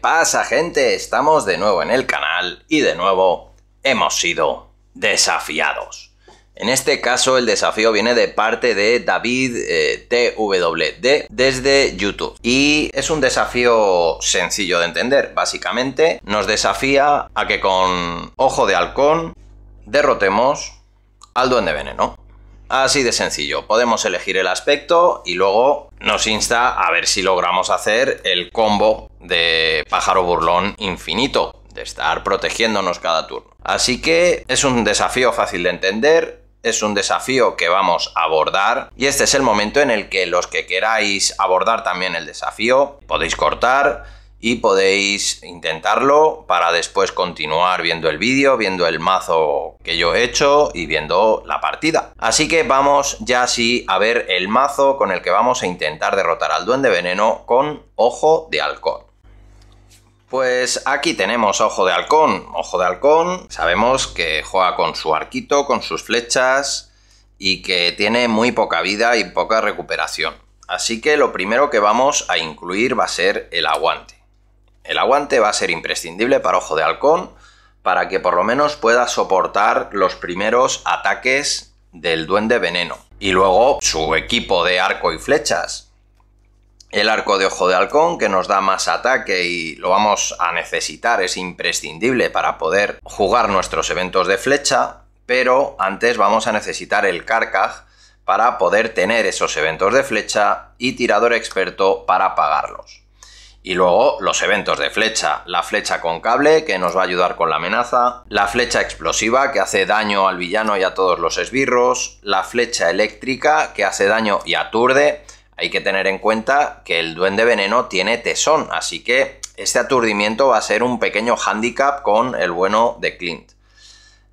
pasa gente? Estamos de nuevo en el canal y de nuevo hemos sido desafiados. En este caso el desafío viene de parte de David eh, TWD desde YouTube y es un desafío sencillo de entender. Básicamente nos desafía a que con ojo de halcón derrotemos al duende veneno. Así de sencillo, podemos elegir el aspecto y luego nos insta a ver si logramos hacer el combo de pájaro burlón infinito, de estar protegiéndonos cada turno. Así que es un desafío fácil de entender, es un desafío que vamos a abordar y este es el momento en el que los que queráis abordar también el desafío podéis cortar, y podéis intentarlo para después continuar viendo el vídeo, viendo el mazo que yo he hecho y viendo la partida. Así que vamos ya sí a ver el mazo con el que vamos a intentar derrotar al Duende Veneno con Ojo de Halcón. Pues aquí tenemos Ojo de Halcón. Ojo de Halcón sabemos que juega con su arquito, con sus flechas y que tiene muy poca vida y poca recuperación. Así que lo primero que vamos a incluir va a ser el aguante. El aguante va a ser imprescindible para Ojo de Halcón, para que por lo menos pueda soportar los primeros ataques del Duende Veneno. Y luego su equipo de arco y flechas. El arco de Ojo de Halcón, que nos da más ataque y lo vamos a necesitar, es imprescindible para poder jugar nuestros eventos de flecha, pero antes vamos a necesitar el Carcaj para poder tener esos eventos de flecha y tirador experto para pagarlos. Y luego los eventos de flecha, la flecha con cable que nos va a ayudar con la amenaza, la flecha explosiva que hace daño al villano y a todos los esbirros, la flecha eléctrica que hace daño y aturde. Hay que tener en cuenta que el duende veneno tiene tesón, así que este aturdimiento va a ser un pequeño handicap con el bueno de Clint.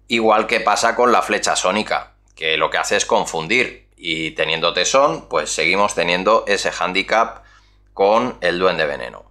Igual que pasa con la flecha sónica, que lo que hace es confundir y teniendo tesón, pues seguimos teniendo ese handicap con el duende veneno.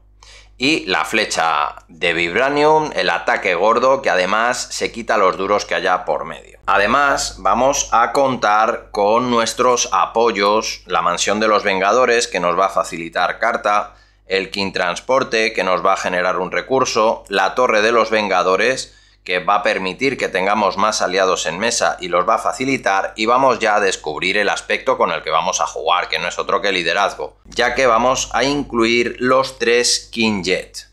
Y la flecha de Vibranium, el ataque gordo que además se quita los duros que haya por medio. Además, vamos a contar con nuestros apoyos, la mansión de los Vengadores que nos va a facilitar carta, el King Transporte que nos va a generar un recurso, la Torre de los Vengadores que va a permitir que tengamos más aliados en mesa y los va a facilitar y vamos ya a descubrir el aspecto con el que vamos a jugar, que no es otro que liderazgo, ya que vamos a incluir los tres King Jet.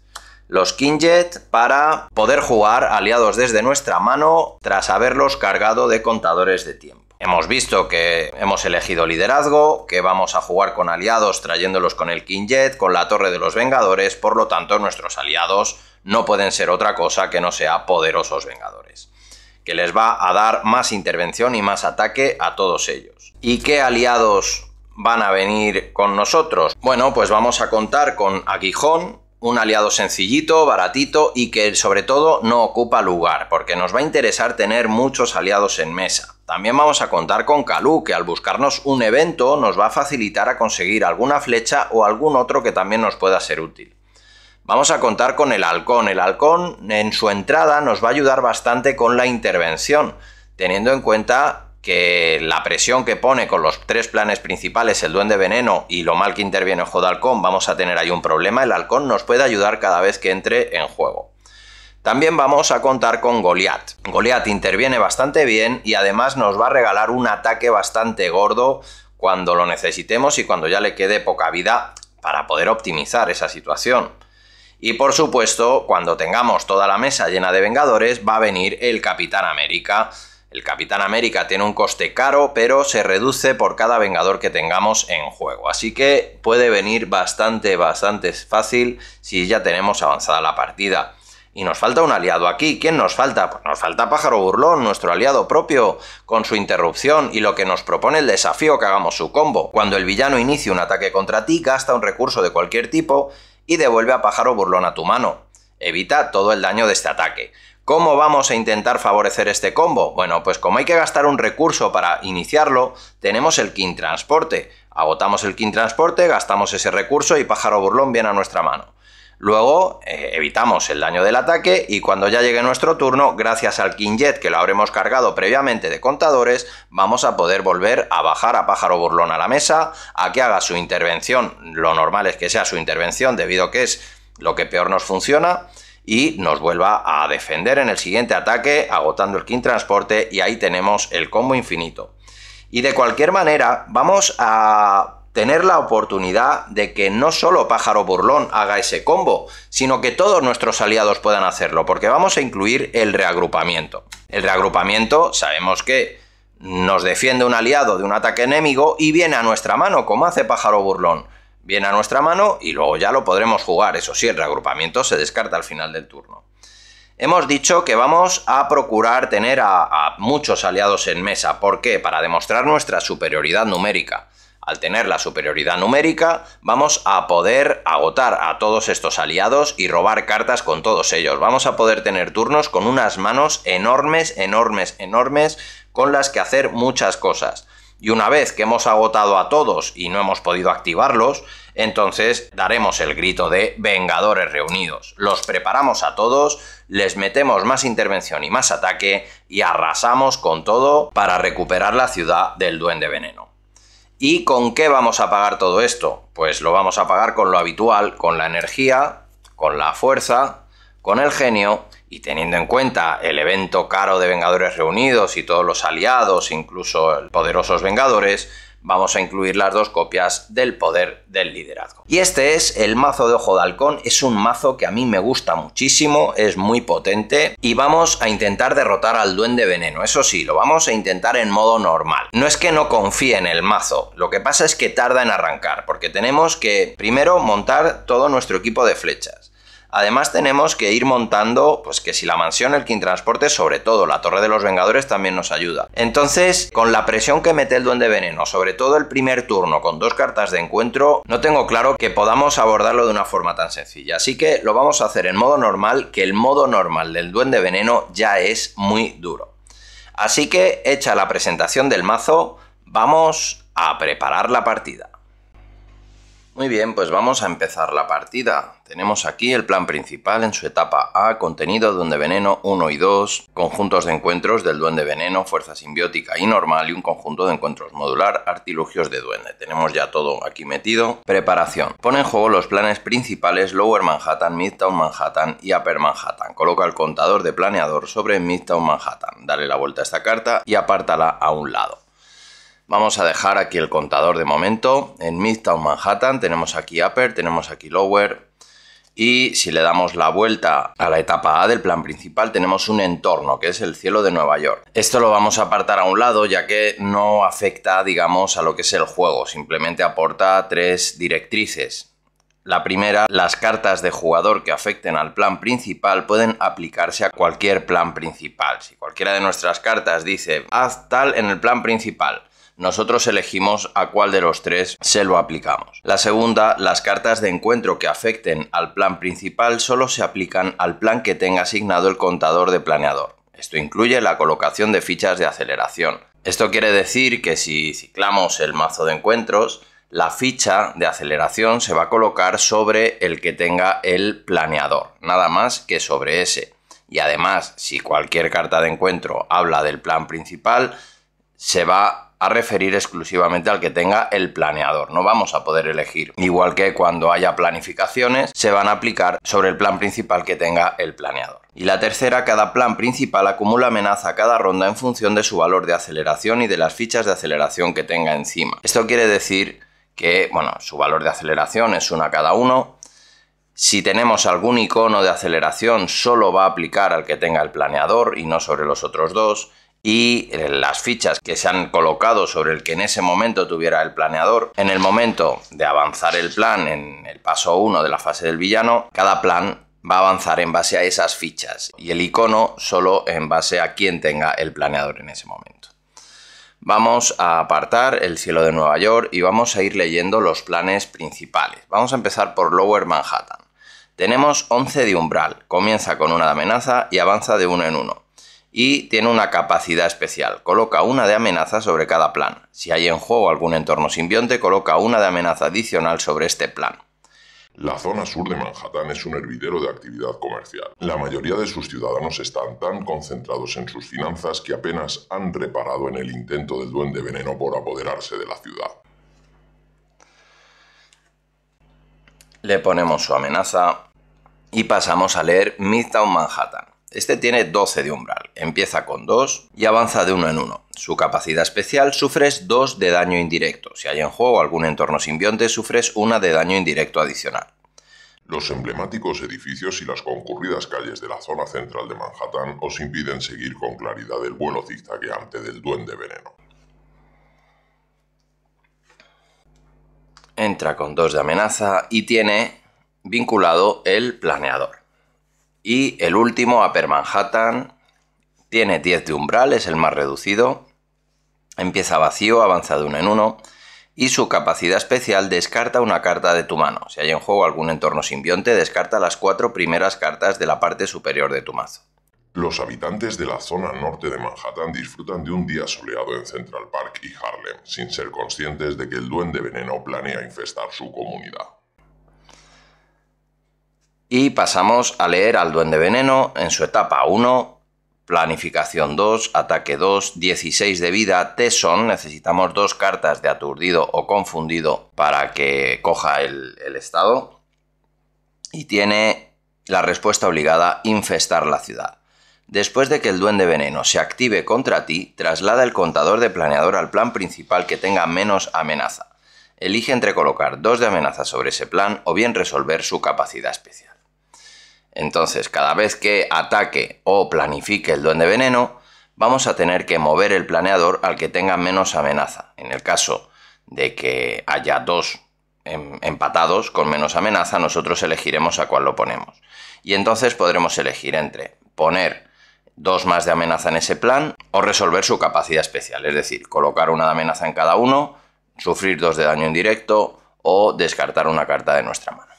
Los King Jet para poder jugar aliados desde nuestra mano tras haberlos cargado de contadores de tiempo. Hemos visto que hemos elegido liderazgo, que vamos a jugar con aliados trayéndolos con el King Jet, con la Torre de los Vengadores, por lo tanto nuestros aliados no pueden ser otra cosa que no sea poderosos Vengadores, que les va a dar más intervención y más ataque a todos ellos. ¿Y qué aliados van a venir con nosotros? Bueno, pues vamos a contar con Aguijón, un aliado sencillito, baratito y que sobre todo no ocupa lugar, porque nos va a interesar tener muchos aliados en mesa. También vamos a contar con Kalu, que al buscarnos un evento nos va a facilitar a conseguir alguna flecha o algún otro que también nos pueda ser útil. Vamos a contar con el halcón. El halcón en su entrada nos va a ayudar bastante con la intervención, teniendo en cuenta que la presión que pone con los tres planes principales, el Duende Veneno y lo mal que interviene el Halcón, vamos a tener ahí un problema. El Halcón nos puede ayudar cada vez que entre en juego. También vamos a contar con Goliath. Goliath interviene bastante bien y además nos va a regalar un ataque bastante gordo cuando lo necesitemos y cuando ya le quede poca vida para poder optimizar esa situación. Y por supuesto, cuando tengamos toda la mesa llena de Vengadores, va a venir el Capitán América el Capitán América tiene un coste caro, pero se reduce por cada Vengador que tengamos en juego. Así que puede venir bastante, bastante fácil si ya tenemos avanzada la partida. Y nos falta un aliado aquí. ¿Quién nos falta? Pues nos falta Pájaro Burlón, nuestro aliado propio, con su interrupción y lo que nos propone el desafío que hagamos su combo. Cuando el villano inicie un ataque contra ti, gasta un recurso de cualquier tipo y devuelve a Pájaro Burlón a tu mano. Evita todo el daño de este ataque. ¿Cómo vamos a intentar favorecer este combo? Bueno, pues como hay que gastar un recurso para iniciarlo, tenemos el King transporte. Agotamos el King transporte, gastamos ese recurso y pájaro burlón viene a nuestra mano. Luego eh, evitamos el daño del ataque y cuando ya llegue nuestro turno, gracias al King Jet, que lo habremos cargado previamente de contadores, vamos a poder volver a bajar a Pájaro Burlón a la mesa, a que haga su intervención, lo normal es que sea su intervención debido a que es lo que peor nos funciona, y nos vuelva a defender en el siguiente ataque agotando el King Transporte y ahí tenemos el combo infinito. Y de cualquier manera vamos a tener la oportunidad de que no solo Pájaro Burlón haga ese combo, sino que todos nuestros aliados puedan hacerlo, porque vamos a incluir el reagrupamiento. El reagrupamiento sabemos que nos defiende un aliado de un ataque enemigo y viene a nuestra mano, como hace Pájaro Burlón. Viene a nuestra mano y luego ya lo podremos jugar. Eso sí, el reagrupamiento se descarta al final del turno. Hemos dicho que vamos a procurar tener a, a, muchos aliados en mesa. ¿Por qué? Para demostrar nuestra superioridad numérica. Al tener la superioridad numérica, vamos a poder agotar a todos estos aliados y robar cartas con todos ellos. Vamos a poder tener turnos con unas manos enormes, enormes, enormes, con las que hacer muchas cosas y una vez que hemos agotado a todos y no hemos podido activarlos, entonces daremos el grito de Vengadores reunidos. Los preparamos a todos, les metemos más intervención y más ataque y arrasamos con todo para recuperar la ciudad del duende veneno. ¿Y con qué vamos a pagar todo esto? Pues lo vamos a pagar con lo habitual, con la energía, con la fuerza, con el genio y teniendo en cuenta el evento caro de Vengadores Reunidos y todos los aliados, incluso poderosos Vengadores, vamos a incluir las dos copias del poder del liderazgo. Y este es el mazo de ojo de halcón, es un mazo que a mí me gusta muchísimo, es muy potente y vamos a intentar derrotar al duende veneno, eso sí, lo vamos a intentar en modo normal. No es que no confíe en el mazo, lo que pasa es que tarda en arrancar, porque tenemos que primero montar todo nuestro equipo de flechas Además tenemos que ir montando, pues que si la mansión, el transporte, sobre todo la Torre de los Vengadores también nos ayuda. Entonces, con la presión que mete el Duende Veneno, sobre todo el primer turno con dos cartas de encuentro, no tengo claro que podamos abordarlo de una forma tan sencilla. Así que lo vamos a hacer en modo normal, que el modo normal del Duende Veneno ya es muy duro. Así que, hecha la presentación del mazo, vamos a preparar la partida. Muy bien, pues vamos a empezar la partida. Tenemos aquí el plan principal en su etapa A, contenido Duende Veneno 1 y 2, conjuntos de encuentros del Duende Veneno, Fuerza Simbiótica y Normal y un conjunto de encuentros modular, Artilugios de Duende. Tenemos ya todo aquí metido. Preparación. Pone en juego los planes principales Lower Manhattan, Midtown Manhattan y Upper Manhattan. Coloca el contador de planeador sobre Midtown Manhattan. Dale la vuelta a esta carta y apártala a un lado. Vamos a dejar aquí el contador de momento. En Midtown Manhattan tenemos aquí Upper, tenemos aquí Lower. Y si le damos la vuelta a la etapa A del plan principal, tenemos un entorno, que es el cielo de Nueva York. Esto lo vamos a apartar a un lado, ya que no afecta, digamos, a lo que es el juego. Simplemente aporta tres directrices. La primera, las cartas de jugador que afecten al plan principal pueden aplicarse a cualquier plan principal. Si cualquiera de nuestras cartas dice, haz tal en el plan principal, nosotros elegimos a cuál de los tres se lo aplicamos. La segunda, las cartas de encuentro que afecten al plan principal solo se aplican al plan que tenga asignado el contador de planeador. Esto incluye la colocación de fichas de aceleración. Esto quiere decir que si ciclamos el mazo de encuentros, la ficha de aceleración se va a colocar sobre el que tenga el planeador, nada más que sobre ese. Y además, si cualquier carta de encuentro habla del plan principal, se va a referir exclusivamente al que tenga el planeador. No vamos a poder elegir. Igual que cuando haya planificaciones, se van a aplicar sobre el plan principal que tenga el planeador. Y la tercera, cada plan principal acumula amenaza cada ronda en función de su valor de aceleración y de las fichas de aceleración que tenga encima. Esto quiere decir que, bueno, su valor de aceleración es una cada uno. Si tenemos algún icono de aceleración, solo va a aplicar al que tenga el planeador y no sobre los otros dos y eh, las fichas que se han colocado sobre el que en ese momento tuviera el planeador. En el momento de avanzar el plan en el paso 1 de la fase del villano, cada plan va a avanzar en base a esas fichas y el icono solo en base a quien tenga el planeador en ese momento. Vamos a apartar el cielo de Nueva York y vamos a ir leyendo los planes principales. Vamos a empezar por Lower Manhattan. Tenemos 11 de umbral, comienza con una de amenaza y avanza de uno en uno y tiene una capacidad especial. Coloca una de amenaza sobre cada plan. Si hay en juego algún entorno simbionte, coloca una de amenaza adicional sobre este plan. La zona sur de Manhattan es un hervidero de actividad comercial. La mayoría de sus ciudadanos están tan concentrados en sus finanzas que apenas han reparado en el intento del duende veneno por apoderarse de la ciudad. Le ponemos su amenaza y pasamos a leer Midtown Manhattan. Este tiene 12 de umbral. Empieza con 2 y avanza de uno en uno. Su capacidad especial sufres 2 de daño indirecto. Si hay en juego algún entorno simbionte, sufres una de daño indirecto adicional. Los emblemáticos edificios y las concurridas calles de la zona central de Manhattan os impiden seguir con claridad el vuelo zigzagueante del duende veneno. Entra con 2 de amenaza y tiene vinculado el planeador. Y el último, Upper Manhattan, tiene 10 de umbral, es el más reducido. Empieza vacío, avanza de uno en uno. Y su capacidad especial descarta una carta de tu mano. Si hay en juego algún entorno simbionte, descarta las cuatro primeras cartas de la parte superior de tu mazo. Los habitantes de la zona norte de Manhattan disfrutan de un día soleado en Central Park y Harlem, sin ser conscientes de que el duende veneno planea infestar su comunidad. Y pasamos a leer al duende veneno en su etapa 1, Planificación 2, ataque 2, 16 de vida, son. Necesitamos dos cartas de aturdido o confundido para que coja el, el estado. Y tiene la respuesta obligada, infestar la ciudad. Después de que el duende veneno se active contra ti, traslada el contador de planeador al plan principal que tenga menos amenaza. Elige entre colocar dos de amenaza sobre ese plan o bien resolver su capacidad especial. Entonces, cada vez que ataque o planifique el duende veneno, vamos a tener que mover el planeador al que tenga menos amenaza. En el caso de que haya dos em, empatados con menos amenaza, nosotros elegiremos a cuál lo ponemos. Y entonces podremos elegir entre poner dos más de amenaza en ese plan o resolver su capacidad especial, es decir, colocar una de amenaza en cada uno, sufrir dos de daño indirecto o descartar una carta de nuestra mano.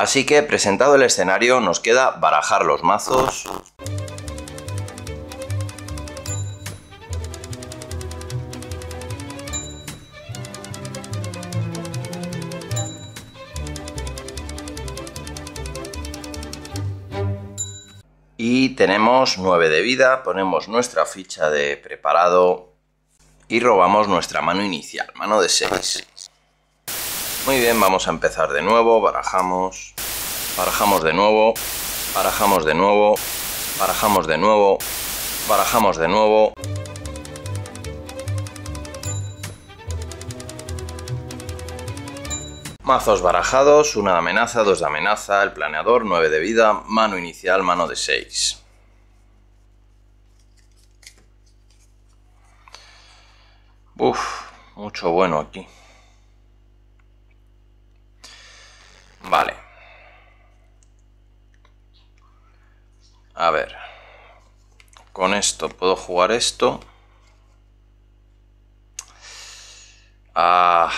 Así que presentado el escenario nos queda barajar los mazos. Y tenemos 9 de vida, ponemos nuestra ficha de preparado y robamos nuestra mano inicial, mano de 6. Muy bien, vamos a empezar de nuevo, barajamos, barajamos de nuevo, barajamos de nuevo, barajamos de nuevo, barajamos de nuevo. Mazos barajados, una de amenaza, dos de amenaza, el planeador, nueve de vida, mano inicial, mano de seis. Uf, mucho bueno aquí. Vale. A ver. Con esto puedo jugar esto. Ah,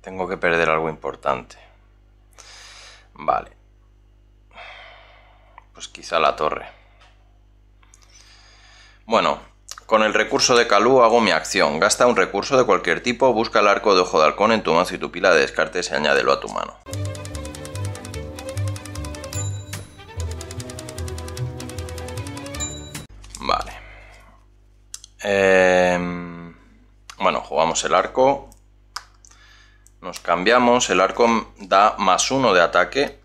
tengo que perder algo importante. Vale. Pues quizá la torre. Bueno, con el recurso de Calú hago mi acción. Gasta un recurso de cualquier tipo, busca el arco de ojo de halcón en tu mazo y tu pila de descartes y añádelo a tu mano. Vale. Em, bueno, jugamos el arco. Nos cambiamos. El arco da más uno de ataque.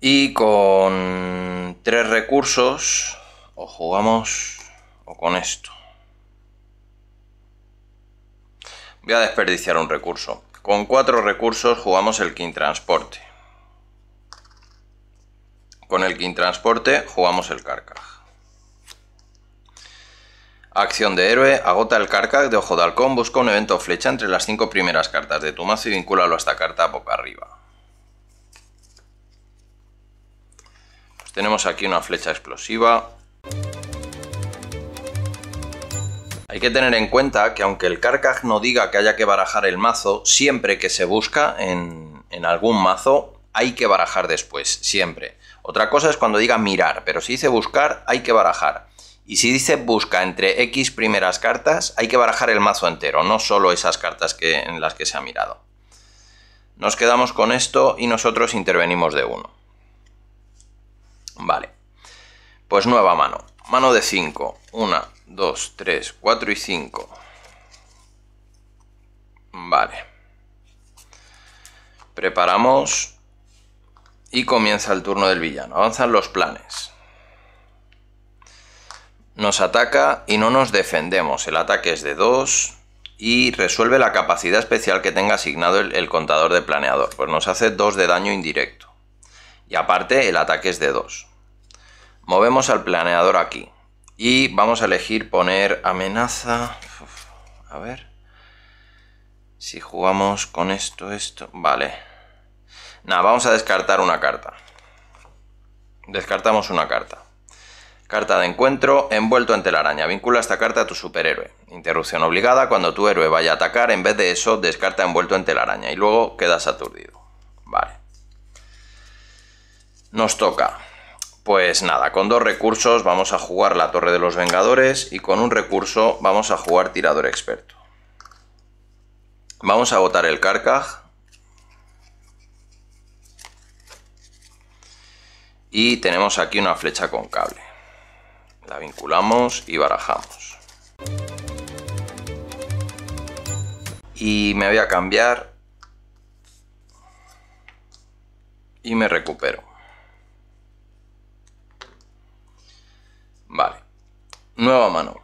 Y con tres recursos o jugamos o con esto. Voy a desperdiciar un recurso. Con cuatro recursos jugamos el King Transporte. Con el King Transporte jugamos el Carcaj. Acción de héroe, agota el Carcaj de Ojo de Halcón, busca un evento flecha entre las cinco primeras cartas de tu mazo y vincúlalo a esta carta boca arriba. Pues tenemos aquí una flecha explosiva, Hay que tener en cuenta que aunque el Carcaj no diga que haya que barajar el mazo, siempre que se busca en, algún mazo hay que barajar después, siempre. Otra cosa es cuando diga mirar, pero si dice buscar hay que barajar. Y si dice busca entre X primeras cartas, hay que barajar el mazo entero, no solo esas cartas que, en las que se ha mirado. Nos quedamos con esto y nosotros intervenimos de uno. Vale. Pues nueva mano. Mano de 5. una. 2, 3, 4 y 5. Vale. Preparamos y comienza el turno del villano. Avanzan los planes. Nos ataca y no nos defendemos. El ataque es de 2 y resuelve la capacidad especial que tenga asignado el, contador de planeador. Pues nos hace 2 de daño indirecto. Y aparte el ataque es de 2. Movemos al planeador aquí. Y vamos a elegir poner amenaza. a ver. Si jugamos con esto, esto. Vale. Nada, vamos a descartar una carta. Descartamos una carta. Carta de encuentro, envuelto en telaraña. Vincula esta carta a tu superhéroe. Interrupción obligada, cuando tu héroe vaya a atacar, en vez de eso, descarta envuelto en telaraña. Y luego quedas aturdido. Vale. Nos toca. Pues nada, con dos recursos vamos a jugar la Torre de los Vengadores y con un recurso vamos a jugar Tirador Experto. Vamos a botar el Carcaj. Y tenemos aquí una flecha con cable. La vinculamos y barajamos. Y me voy a cambiar. Y me recupero. Nueva mano.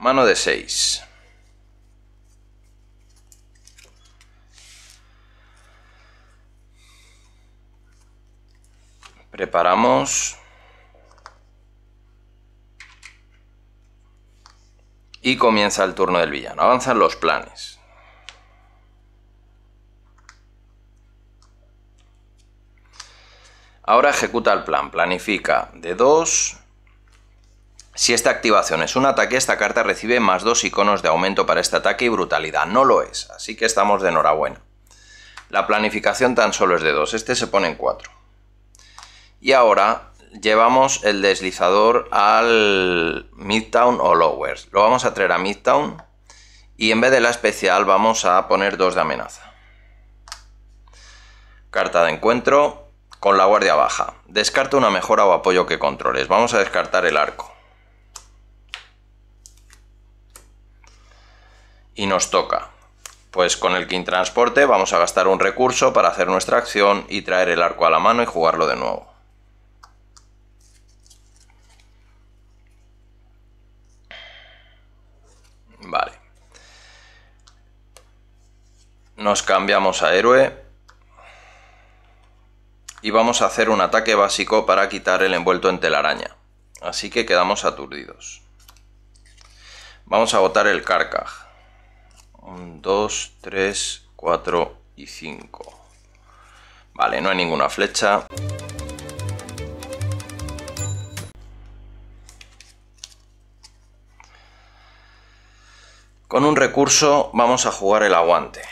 Mano de 6. Preparamos. Y comienza el turno del villano. Avanzan los planes. Ahora ejecuta el plan. Planifica de 2 si esta activación es un ataque, esta carta recibe más dos iconos de aumento para este ataque y brutalidad. No lo es, así que estamos de enhorabuena. La planificación tan solo es de dos, este se pone en cuatro. Y ahora llevamos el deslizador al Midtown o Lowers. Lo vamos a traer a Midtown y en vez de la especial vamos a poner dos de amenaza. Carta de encuentro con la guardia baja. Descarta una mejora o apoyo que controles. Vamos a descartar el arco. y nos toca. Pues con el King Transporte vamos a gastar un recurso para hacer nuestra acción y traer el arco a la mano y jugarlo de nuevo. Vale. Nos cambiamos a héroe. Y vamos a hacer un ataque básico para quitar el envuelto en telaraña. Así que quedamos aturdidos. Vamos a botar el Carcaj. 1, 2, 3, 4 y 5. Vale, no hay ninguna flecha. Con un recurso vamos a jugar el aguante.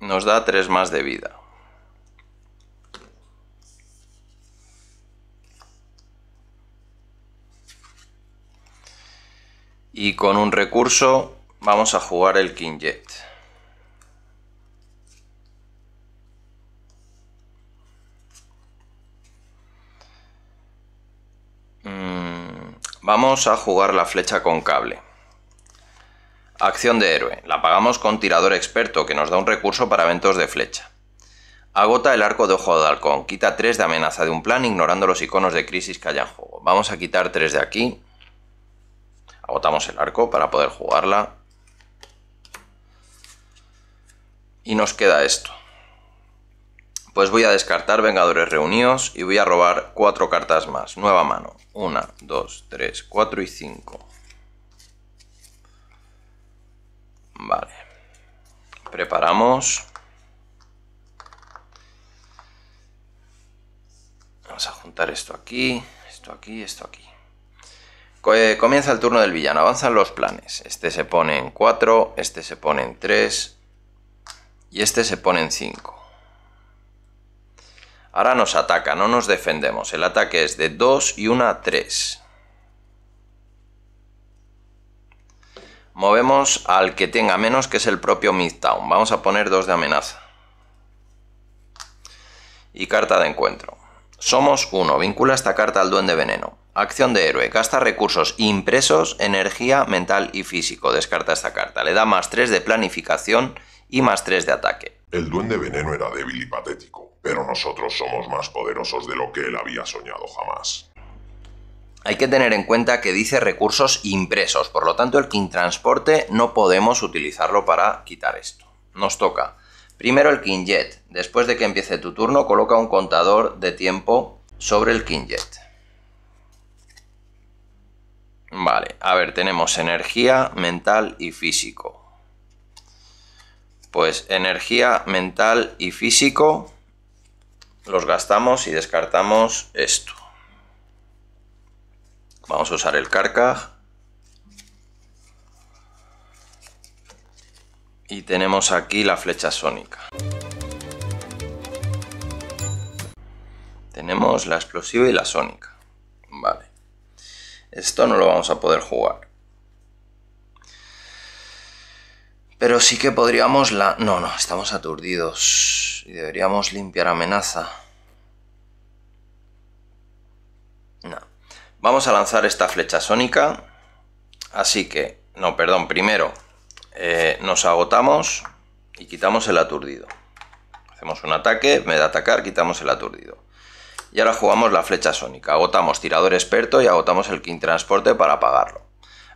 Nos da 3 más de vida. Y con un recurso vamos a jugar el King Jet. Mm, vamos a jugar la flecha con cable. Acción de héroe. La pagamos con tirador experto, que nos da un recurso para eventos de flecha. Agota el arco de ojo de halcón. Quita 3 de amenaza de un plan, ignorando los iconos de crisis que haya en juego. Vamos a quitar 3 de aquí. Agotamos el arco para poder jugarla. Y nos queda esto. Pues voy a descartar Vengadores Reunidos y voy a robar cuatro cartas más. Nueva mano. Una, dos, tres, cuatro y cinco. Vale. Preparamos. Vamos a juntar esto aquí, esto aquí, esto aquí. Eh, comienza el turno del villano, avanzan los planes. Este se pone en 4, este se pone en 3 y este se pone en 5. Ahora nos ataca, no nos defendemos. El ataque es de 2 y 1 a 3. Movemos al que tenga menos, que es el propio Midtown. Vamos a poner 2 de amenaza. Y carta de encuentro. Somos 1. Vincula esta carta al duende veneno. Acción de héroe. Gasta recursos impresos, energía, mental y físico. Descarta esta carta. Le da más 3 de planificación y más 3 de ataque. El duende veneno era débil y patético, pero nosotros somos más poderosos de lo que él había soñado jamás. Hay que tener en cuenta que dice recursos impresos, por lo tanto el King Transporte no podemos utilizarlo para quitar esto. Nos toca. Primero el King Jet. Después de que empiece tu turno, coloca un contador de tiempo sobre el King Jet. Vale, a ver, tenemos energía mental y físico. Pues energía mental y físico los gastamos y descartamos esto. Vamos a usar el carcaj. Y tenemos aquí la flecha sónica. Tenemos la explosiva y la sónica. Vale. Esto no lo vamos a poder jugar. Pero sí que podríamos la... No, no, estamos aturdidos. Y deberíamos limpiar amenaza. No. Vamos a lanzar esta flecha sónica. Así que... No, perdón, primero eh, nos agotamos y quitamos el aturdido. Hacemos un ataque, me da atacar, quitamos el aturdido y ahora jugamos la flecha sónica. Agotamos tirador experto y agotamos el king transporte para apagarlo.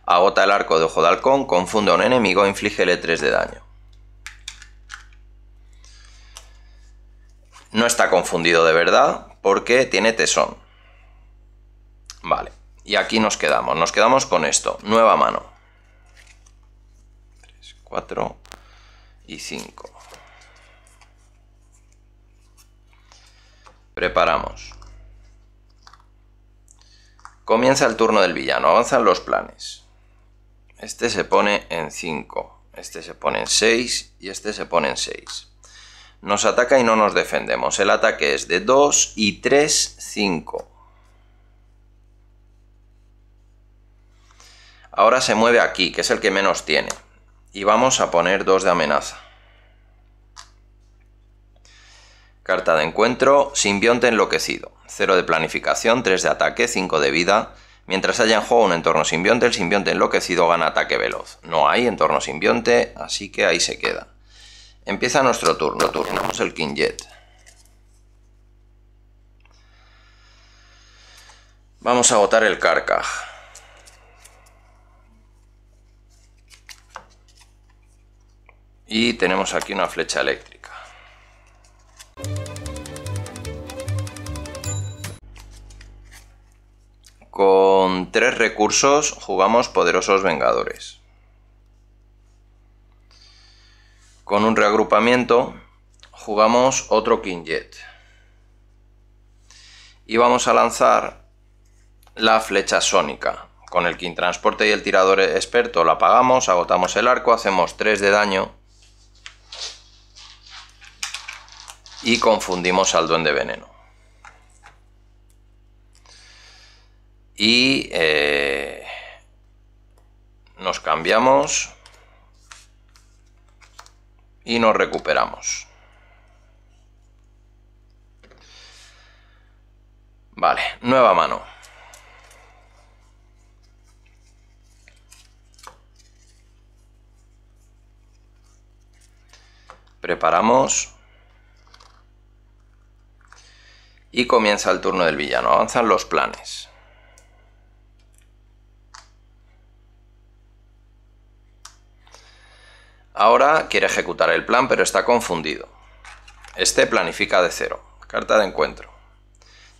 Agota el arco de ojo de halcón, confunde a un enemigo e infligele 3 de daño. No está confundido de verdad porque tiene tesón. Vale, y aquí nos quedamos. Nos quedamos con esto. Nueva mano. 3, 4 y 5. Preparamos. Comienza el turno del villano, avanzan los planes. Este se pone en 5, este se pone en 6 y este se pone en 6. Nos ataca y no nos defendemos. El ataque es de 2 y 3, 5. Ahora se mueve aquí, que es el que menos tiene. Y vamos a poner 2 de amenaza. Carta de encuentro, simbionte enloquecido. 0 de planificación, 3 de ataque, 5 de vida. Mientras haya en juego un entorno simbionte, el simbionte enloquecido gana ataque veloz. No hay entorno simbionte, así que ahí se queda. Empieza nuestro turno, turnamos el King Jet. Vamos a agotar el Carcaj. Y tenemos aquí una flecha eléctrica. Con tres recursos jugamos poderosos vengadores. Con un reagrupamiento jugamos otro King Jet. Y vamos a lanzar la flecha sónica. Con el King Transporte y el tirador experto la apagamos, agotamos el arco, hacemos tres de daño y confundimos al duende veneno. y eh, nos cambiamos y nos recuperamos. Vale, nueva mano. Preparamos. Y comienza el turno del villano. Avanzan los planes. Ahora quiere ejecutar el plan, pero está confundido. Este planifica de cero. Carta de encuentro.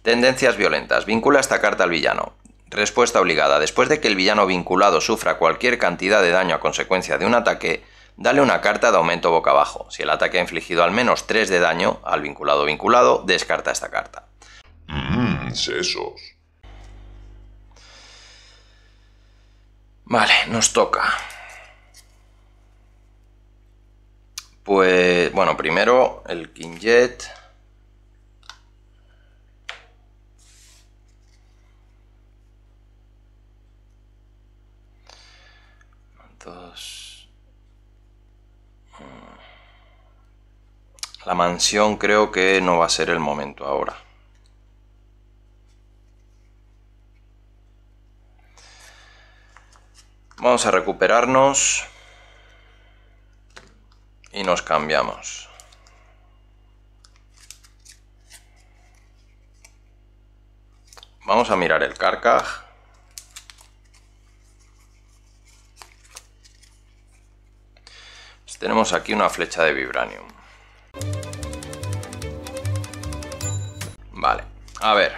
Tendencias violentas. Vincula esta carta al villano. Respuesta obligada. Después de que el villano vinculado sufra cualquier cantidad de daño a consecuencia de un ataque, dale una carta de aumento boca abajo. Si el ataque ha infligido al menos 3 de daño al vinculado vinculado, descarta esta carta. Mmm, sesos. Vale, nos toca. Pues bueno, primero el Jet. Dos. Mm. La mansión creo que no va a ser el momento ahora. Vamos a recuperarnos y nos cambiamos. Vamos a mirar el carcaj. Pues tenemos aquí una flecha de vibranium. Vale, a ver,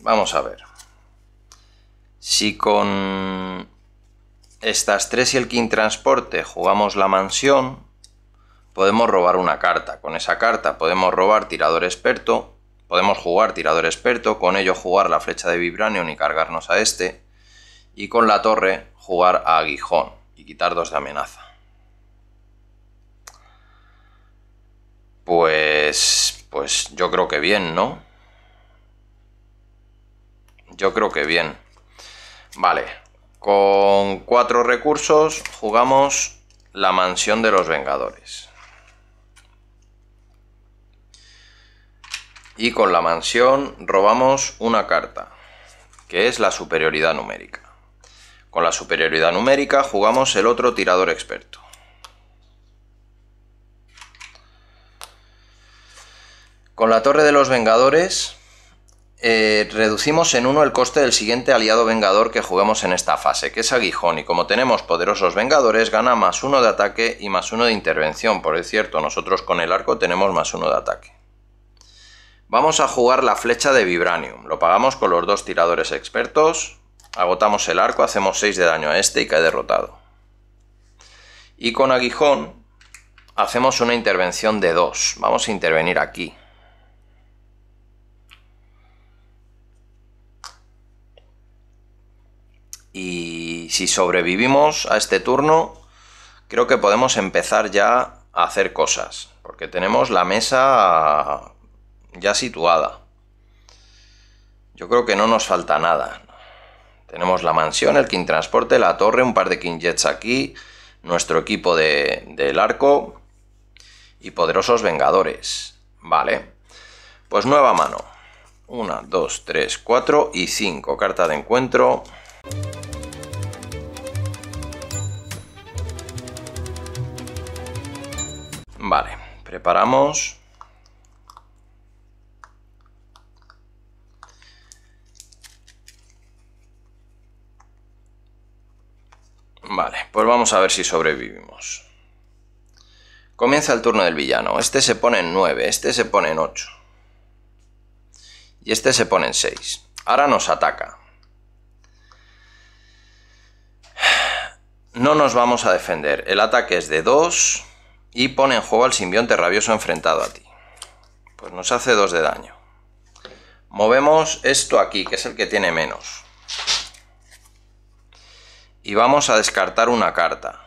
vamos a ver. Si con estas tres y el King Transporte jugamos la mansión, podemos robar una carta. Con esa carta podemos robar tirador experto, podemos jugar tirador experto, con ello jugar la flecha de Vibranium y cargarnos a este, y con la torre jugar a aguijón y quitar dos de amenaza. Pues, pues yo creo que bien, ¿no? Yo creo que bien. Vale, con cuatro recursos jugamos la mansión de los Vengadores. Y con la mansión robamos una carta, que es la superioridad numérica. Con la superioridad numérica jugamos el otro tirador experto. Con la Torre de los Vengadores eh, reducimos en uno el coste del siguiente aliado vengador que jugamos en esta fase, que es Aguijón, y como tenemos poderosos vengadores, gana más uno de ataque y más uno de intervención. Por cierto, nosotros con el arco tenemos más uno de ataque. Vamos a jugar la flecha de Vibranium. Lo pagamos con los dos tiradores expertos. Agotamos el arco, hacemos 6 de daño a este y cae derrotado. Y con aguijón hacemos una intervención de 2. Vamos a intervenir aquí. Y si sobrevivimos a este turno, creo que podemos empezar ya a hacer cosas. Porque tenemos la mesa ya situada. Yo creo que no nos falta nada. Tenemos la mansión, el King Transporte, la torre, un par de King Jets aquí, nuestro equipo del arco y poderosos vengadores. Vale. Pues nueva mano. Una, dos, tres, cuatro y cinco. Carta de encuentro. Vale, preparamos. Vale, pues vamos a ver si sobrevivimos. Comienza el turno del villano. Este se pone en 9, este se pone en 8. Y este se pone en 6. Ahora nos ataca. No nos vamos a defender. El ataque es de 2 y pone en juego al simbionte rabioso enfrentado a ti. Pues nos hace 2 de daño. Movemos esto aquí, que es el que tiene menos y vamos a descartar una carta.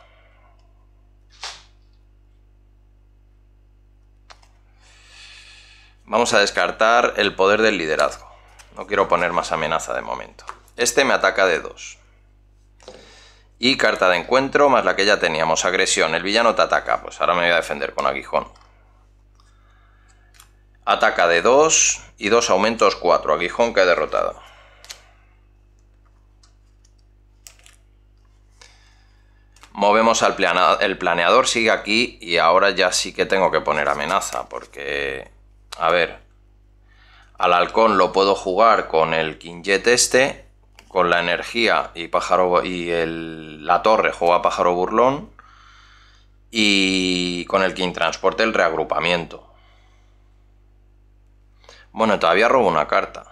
Vamos a descartar el poder del liderazgo. No quiero poner más amenaza de momento. Este me ataca de 2. Y carta de encuentro más la que ya teníamos. Agresión. El villano te ataca. Pues ahora me voy a defender con aguijón. Ataca de 2 y dos aumentos 4. Aguijón que ha derrotado. Movemos al planeador, el planeador sigue aquí y ahora ya sí que tengo que poner amenaza porque, a ver, al halcón lo puedo jugar con el Jet este, con la energía y, pájaro, y la torre juega pájaro burlón y con el King Transporte el reagrupamiento. Bueno, todavía robo una carta.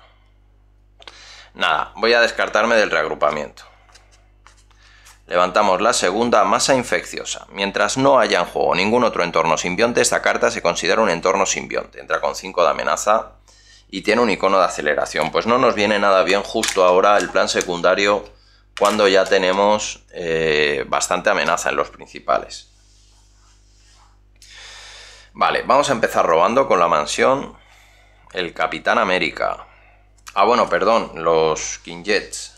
Nada, voy a descartarme del reagrupamiento. Levantamos la segunda masa infecciosa. Mientras no haya en juego ningún otro entorno simbionte, esta carta se considera un entorno simbionte. Entra con 5 de amenaza y tiene un icono de aceleración. Pues no nos viene nada bien justo ahora el plan secundario cuando ya tenemos eh, bastante amenaza en los principales. Vale, vamos a empezar robando con la mansión. El Capitán América. Ah, bueno, perdón, los King Jets.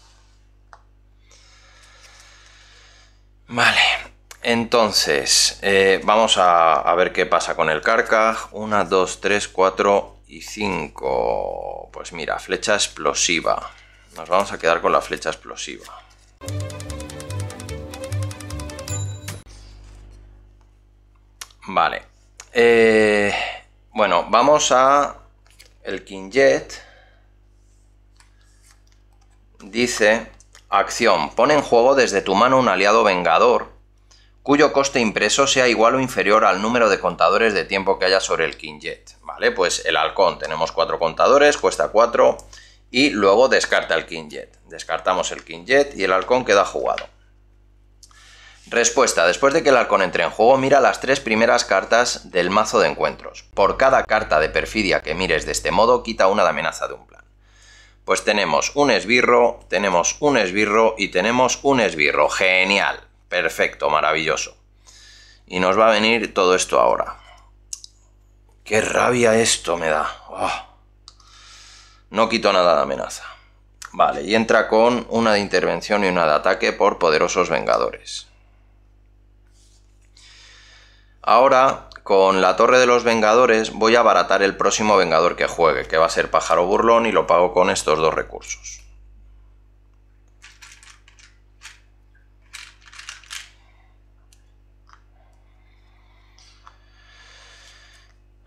Vale, entonces eh, vamos a, ver qué pasa con el Carcaj. 1, 2, 3, 4 y 5. Pues mira, flecha explosiva. Nos vamos a quedar con la flecha explosiva. Vale. Eh, bueno, vamos a el Jet... Dice Acción. Pone en juego desde tu mano un aliado vengador cuyo coste impreso sea igual o inferior al número de contadores de tiempo que haya sobre el Jet. ¿Vale? Pues el halcón, tenemos cuatro contadores, cuesta cuatro, y luego descarta el King Jet. Descartamos el Jet y el halcón queda jugado. Respuesta. Después de que el halcón entre en juego, mira las tres primeras cartas del mazo de encuentros. Por cada carta de perfidia que mires de este modo, quita una de amenaza de un plan pues tenemos un esbirro, tenemos un esbirro y tenemos un esbirro. Genial, perfecto, maravilloso. Y nos va a venir todo esto ahora. ¡Qué rabia esto me da! Ah. No quito nada de amenaza. Vale, y entra con una de intervención y una de ataque por poderosos vengadores. Ahora con la Torre de los Vengadores voy a abaratar el próximo Vengador que juegue, que va a ser Pájaro Burlón y lo pago con estos dos recursos.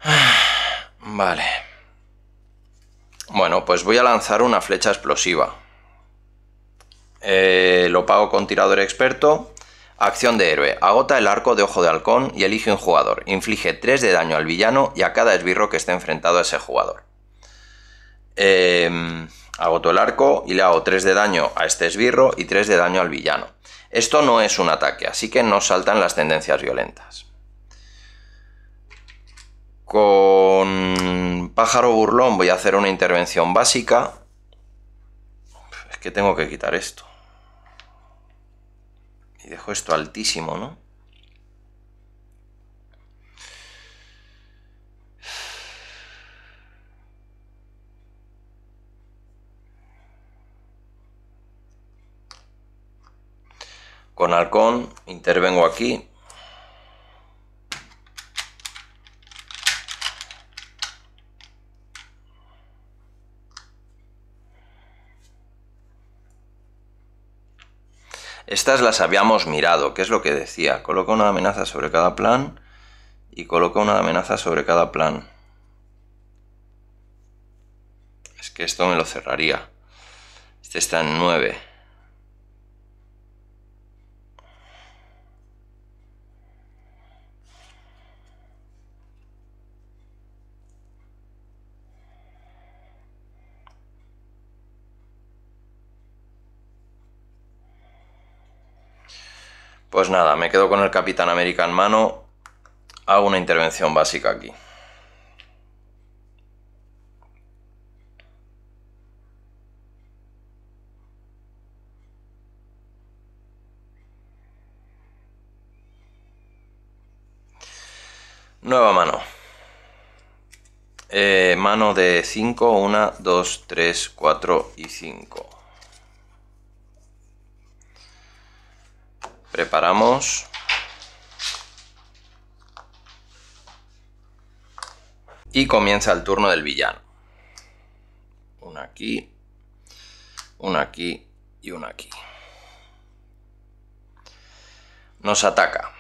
Vale. Bueno, pues voy a lanzar una flecha explosiva. Eh, lo pago con tirador experto Acción de héroe. Agota el arco de ojo de halcón y elige un jugador. Inflige 3 de daño al villano y a cada esbirro que esté enfrentado a ese jugador. Em, agoto el arco y le hago 3 de daño a este esbirro y 3 de daño al villano. Esto no es un ataque, así que no saltan las tendencias violentas. Con pájaro burlón voy a hacer una intervención básica. Es que tengo que quitar esto y dejo esto altísimo, ¿no? Con halcón intervengo aquí Estas las habíamos mirado, que es lo que decía. Coloca una amenaza sobre cada plan y coloca una amenaza sobre cada plan. Es que esto me lo cerraría. Este está en 9. Pues nada, me quedo con el Capitán American en mano. Hago una intervención básica aquí. Nueva mano. Eh, mano de 5, 1, 2, 3, 4 y 5. preparamos y comienza el turno del villano una aquí una aquí y una aquí nos ataca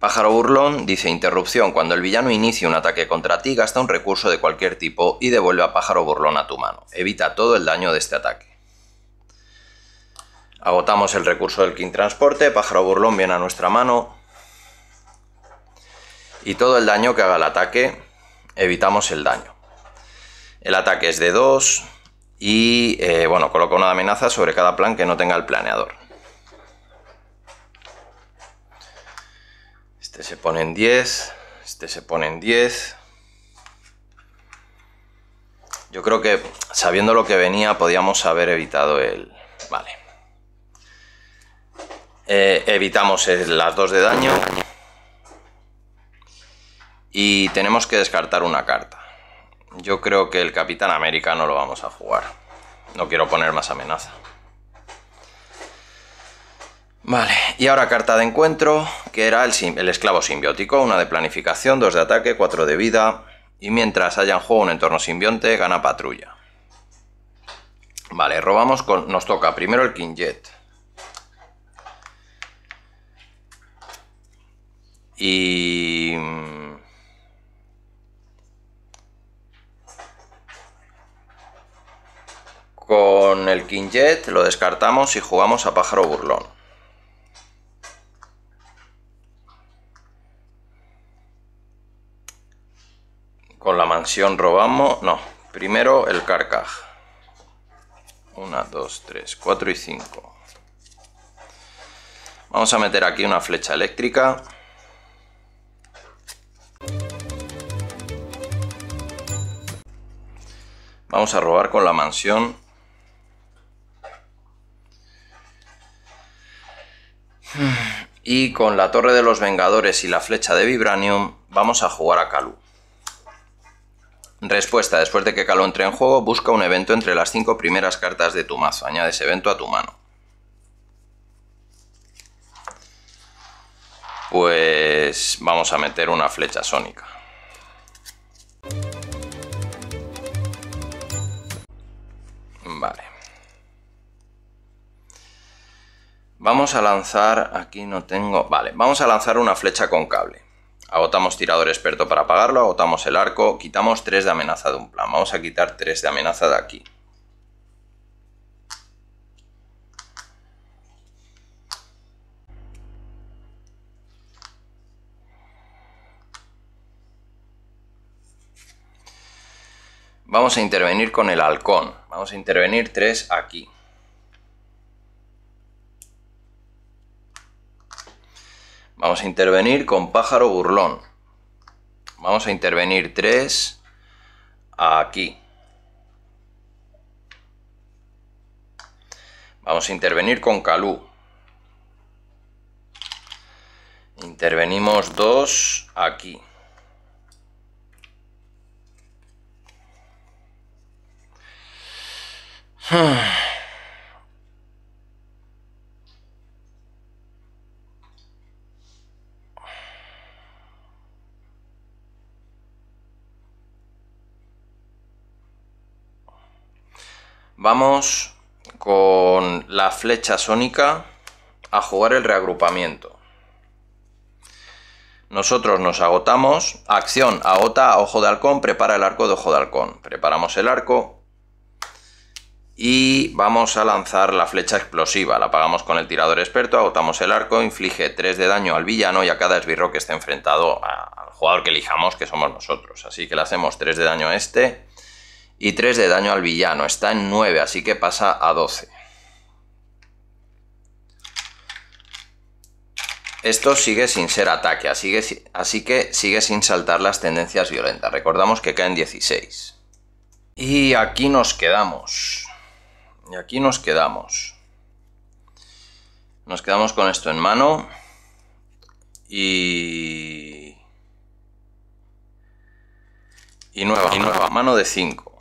Pájaro Burlón dice interrupción. Cuando el villano inicie un ataque contra ti, gasta un recurso de cualquier tipo y devuelve a Pájaro Burlón a tu mano. Evita todo el daño de este ataque. Agotamos el recurso del King Transporte, Pájaro Burlón viene a nuestra mano. Y todo el daño que haga el ataque, evitamos el daño. El ataque es de 2 y eh, bueno, coloca una amenaza sobre cada plan que no tenga el planeador. Este se pone en 10, este se pone en 10. Yo creo que sabiendo lo que venía podíamos haber evitado el... Vale. Eh, evitamos las dos de daño. Y tenemos que descartar una carta. Yo creo que el Capitán América no lo vamos a jugar. No quiero poner más amenaza. Vale, y ahora carta de encuentro, que era el, esclavo simbiótico, una de planificación, dos de ataque, cuatro de vida, y mientras hayan jugado juego un entorno simbionte, gana patrulla. Vale, robamos con... nos toca primero el King Jet Y... Mm, con el king jet lo descartamos y jugamos a pájaro burlón. Con la mansión robamos... No, primero el Carcaj. 1, 2, 3, 4 y 5. Vamos a meter aquí una flecha eléctrica. Vamos a robar con la mansión. Y con la Torre de los Vengadores y la flecha de Vibranium vamos a jugar a Kalu. Respuesta. Después de que Kalu entre en juego, busca un evento entre las cinco primeras cartas de tu mazo. Añade ese evento a tu mano. Pues vamos a meter una flecha sónica. Vamos a lanzar, aquí no tengo, vale, vamos a lanzar una flecha con cable. Agotamos tirador experto para apagarlo, agotamos el arco, quitamos 3 de amenaza de un plan. Vamos a quitar 3 de amenaza de aquí. Vamos a intervenir con el halcón. Vamos a intervenir 3 aquí. Vamos a intervenir con pájaro burlón. Vamos a intervenir tres aquí. Vamos a intervenir con Calú. Intervenimos dos aquí. Ah. Vamos con la flecha sónica a jugar el reagrupamiento. Nosotros nos agotamos. Acción, agota ojo de halcón, prepara el arco de ojo de halcón. Preparamos el arco. Y vamos a lanzar la flecha explosiva. La pagamos con el tirador experto, agotamos el arco, inflige 3 de daño al villano y a cada esbirro que esté enfrentado al jugador que elijamos, que somos nosotros. Así que le hacemos 3 de daño a este y 3 de daño al villano. Está en 9, así que pasa a 12. Esto sigue sin ser ataque, así que, sigue sin saltar las tendencias violentas. Recordamos que caen 16. Y aquí nos quedamos. Y aquí nos quedamos. Nos quedamos con esto en mano. Y... Y nueva, y nueva mano de 5.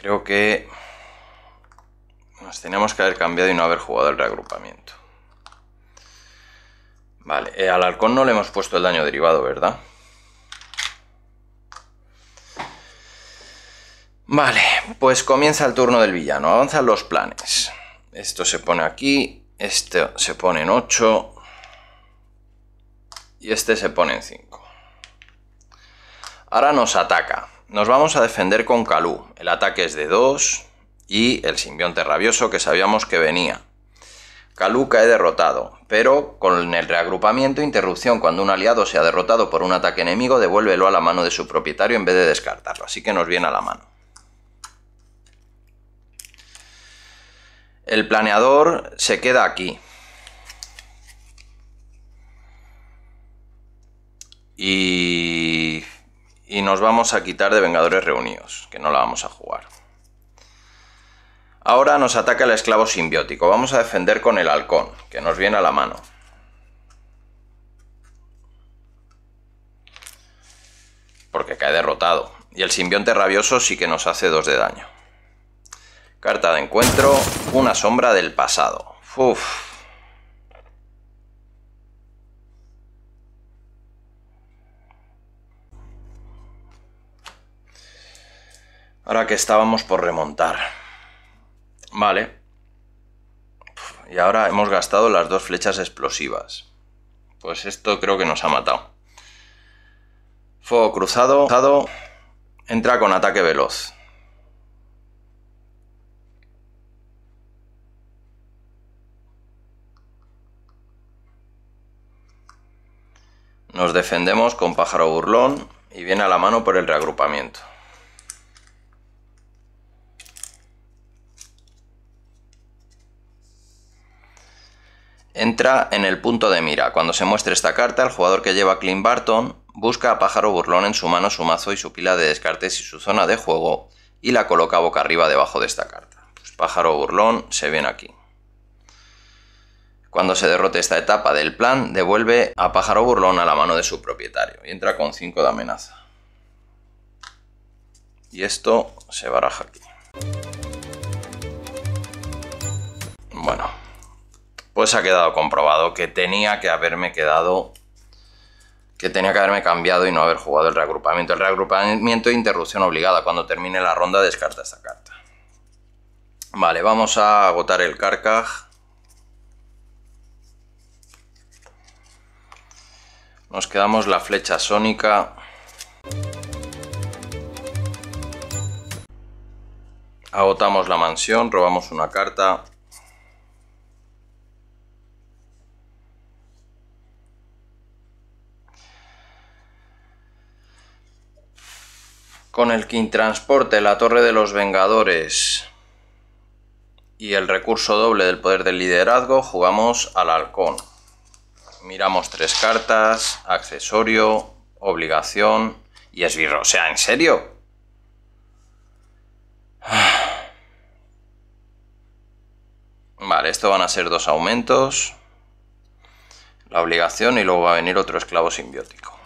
Creo que nos tenemos que haber cambiado y no haber jugado el reagrupamiento. Vale, eh, al halcón no le hemos puesto el daño derivado, ¿verdad? Vale, pues comienza el turno del villano. Avanzan los planes. Esto se pone aquí, este se pone en 8 y este se pone en 5. Ahora nos ataca. Nos vamos a defender con Calú. El ataque es de 2 y el simbionte rabioso que sabíamos que venía. Calú cae derrotado, pero con el reagrupamiento e interrupción cuando un aliado se ha derrotado por un ataque enemigo, devuélvelo a la mano de su propietario en vez de descartarlo, así que nos viene a la mano. El planeador se queda aquí. Y y nos vamos a quitar de Vengadores Reunidos, que no la vamos a jugar. Ahora nos ataca el esclavo simbiótico. Vamos a defender con el halcón, que nos viene a la mano. Porque cae derrotado. Y el simbionte rabioso sí que nos hace dos de daño. Carta de encuentro, una sombra del pasado. Uf, Ahora que estábamos por remontar. Vale. Y ahora hemos gastado las dos flechas explosivas. Pues esto creo que nos ha matado. Fuego cruzado. entra con ataque veloz. Nos defendemos con pájaro burlón y viene a la mano por el reagrupamiento. Entra en el punto de mira. Cuando se muestre esta carta, el jugador que lleva Clint Barton busca a Pájaro Burlón en su mano, su mazo y su pila de descartes y su zona de juego y la coloca boca arriba debajo de esta carta. Pues Pájaro Burlón se viene aquí. Cuando se derrote esta etapa del plan, devuelve a Pájaro Burlón a la mano de su propietario y entra con 5 de amenaza. Y esto se baraja aquí. Bueno, pues ha quedado comprobado que tenía que haberme quedado que tenía que haberme cambiado y no haber jugado el reagrupamiento. El reagrupamiento e interrupción obligada. Cuando termine la ronda descarta esta carta. Vale, vamos a agotar el Carcaj. Nos quedamos la flecha sónica. Agotamos la mansión, robamos una carta. con el que transporte la Torre de los Vengadores y el recurso doble del poder del liderazgo, jugamos al halcón. Miramos tres cartas, accesorio, obligación y esbirro. O sea, ¿en serio? Vale, esto van a ser dos aumentos. La obligación y luego va a venir otro esclavo simbiótico.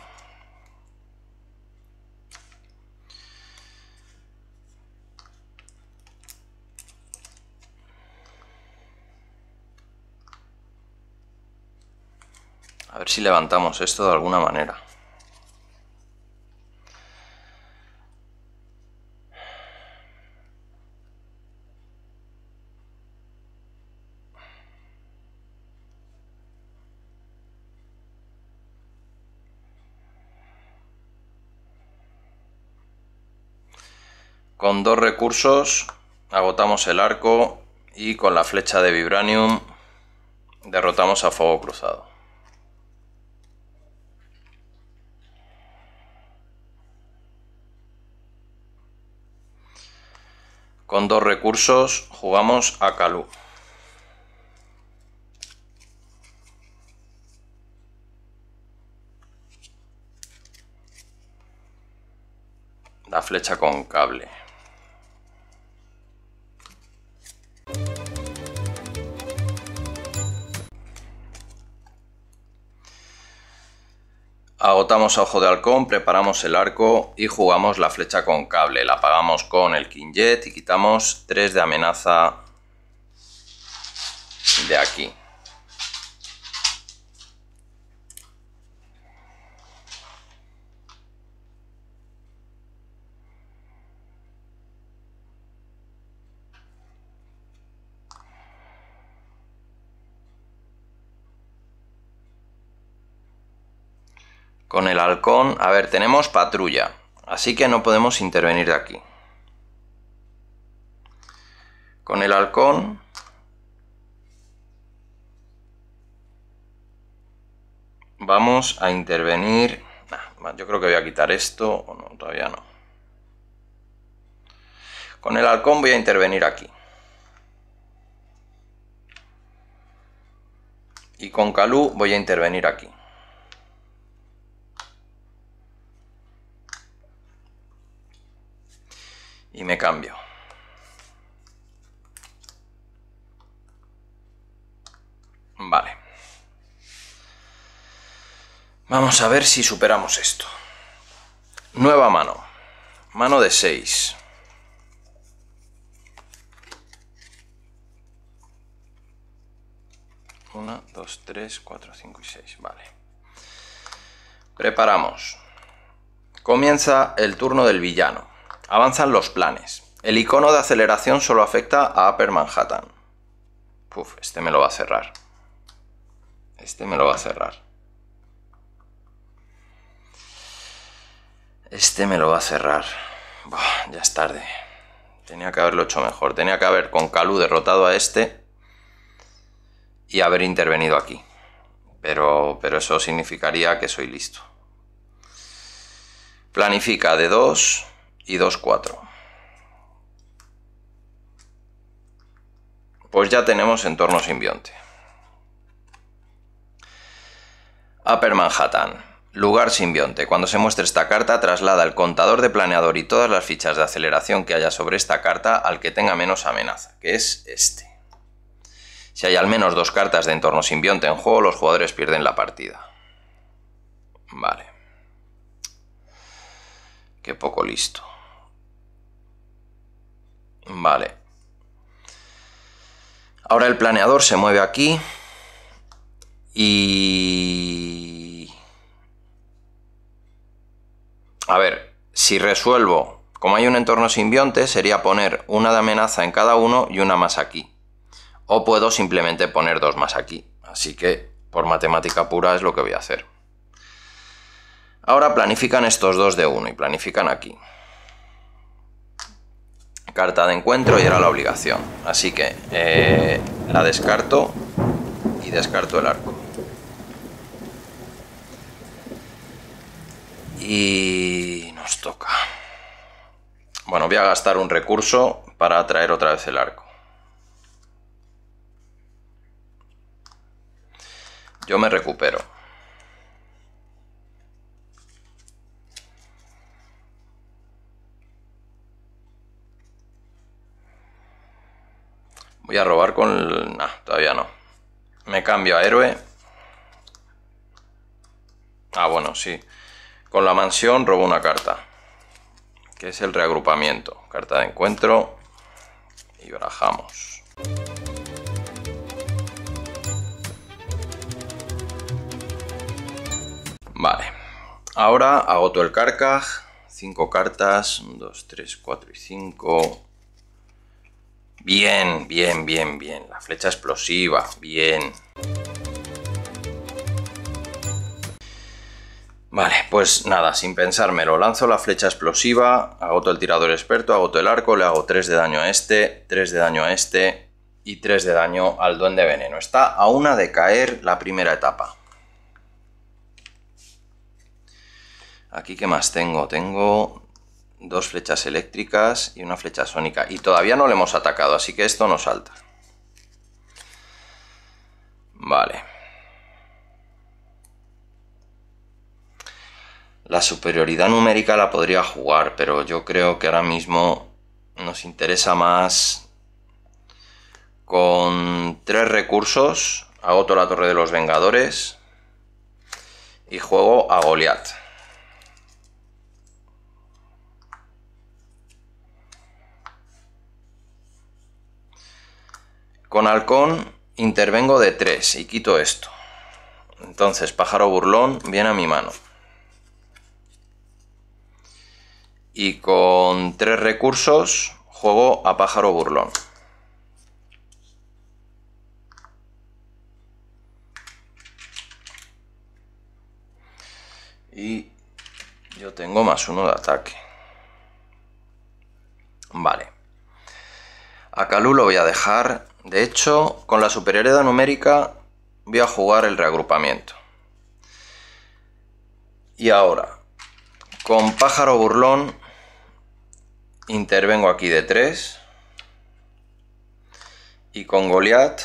si levantamos esto de alguna manera. Con dos recursos agotamos el arco y con la flecha de Vibranium derrotamos a fuego cruzado. Con dos recursos jugamos a Calú. La flecha con cable. Agotamos a ojo de halcón, preparamos el arco y jugamos la flecha con cable. La apagamos con el Jet y quitamos 3 de amenaza de aquí. Con el halcón, a ver, tenemos patrulla, así que no podemos intervenir de aquí. Con el halcón... Vamos a intervenir... yo creo que voy a quitar esto, o no, todavía no. Con el halcón voy a intervenir aquí. Y con Calú voy a intervenir aquí. Y me cambio. Vale. Vamos a ver si superamos esto. Nueva mano. Mano de 6. 1, 2, 3, 4, 5 y 6. Vale. Preparamos. Comienza el turno del villano. Avanzan los planes. El icono de aceleración solo afecta a Upper Manhattan. Puf, este me lo va a cerrar. Este me lo va a cerrar. Este me lo va a cerrar. ya es tarde. Tenía que haberlo hecho mejor. Tenía que haber con Calú derrotado a este y haber intervenido aquí. Pero, pero eso significaría que soy listo. Planifica de dos y 2, 4. Pues ya tenemos entorno simbionte. Upper Manhattan. Lugar simbionte. Cuando se muestre esta carta, traslada el contador de planeador y todas las fichas de aceleración que haya sobre esta carta al que tenga menos amenaza, que es este. Si hay al menos dos cartas de entorno simbionte en juego, los jugadores pierden la partida. Vale. Qué poco listo. Vale. Ahora el planeador se mueve aquí y... A ver, si resuelvo, como hay un entorno simbionte, sería poner una de amenaza en cada uno y una más aquí. O puedo simplemente poner dos más aquí. Así que, por matemática pura, es lo que voy a hacer. Ahora planifican estos dos de uno y planifican aquí carta de encuentro y era la obligación. Así que eh, la descarto y descarto el arco. Y nos toca. Bueno, voy a gastar un recurso para traer otra vez el arco. Yo me recupero. Voy a robar con... El... Nah, todavía no. Me cambio a héroe. Ah, bueno, sí. Con la mansión robo una carta. Que es el reagrupamiento. Carta de encuentro. Y barajamos. Vale. Ahora agoto el carcaj. Cinco cartas. 2, 3, 4 y 5. Bien, bien, bien, bien. La flecha explosiva, bien. Vale, pues nada, sin pensármelo, lanzo la flecha explosiva, agoto el tirador experto, agoto el arco, le hago 3 de daño a este, 3 de daño a este y 3 de daño al duende veneno. Está a una de caer la primera etapa. Aquí, ¿qué más tengo? Tengo dos flechas eléctricas y una flecha sónica. Y todavía no le hemos atacado, así que esto no salta. Vale. La superioridad numérica la podría jugar, pero yo creo que ahora mismo nos interesa más con tres recursos. Agoto la Torre de los Vengadores y juego a Goliath. Con halcón intervengo de 3 y quito esto. Entonces pájaro burlón viene a mi mano. Y con 3 recursos juego a pájaro burlón. Y yo tengo más uno de ataque. Vale. A Calú lo voy a dejar de hecho, con la superioridad numérica voy a jugar el reagrupamiento. Y ahora, con pájaro burlón, intervengo aquí de 3. Y con Goliat,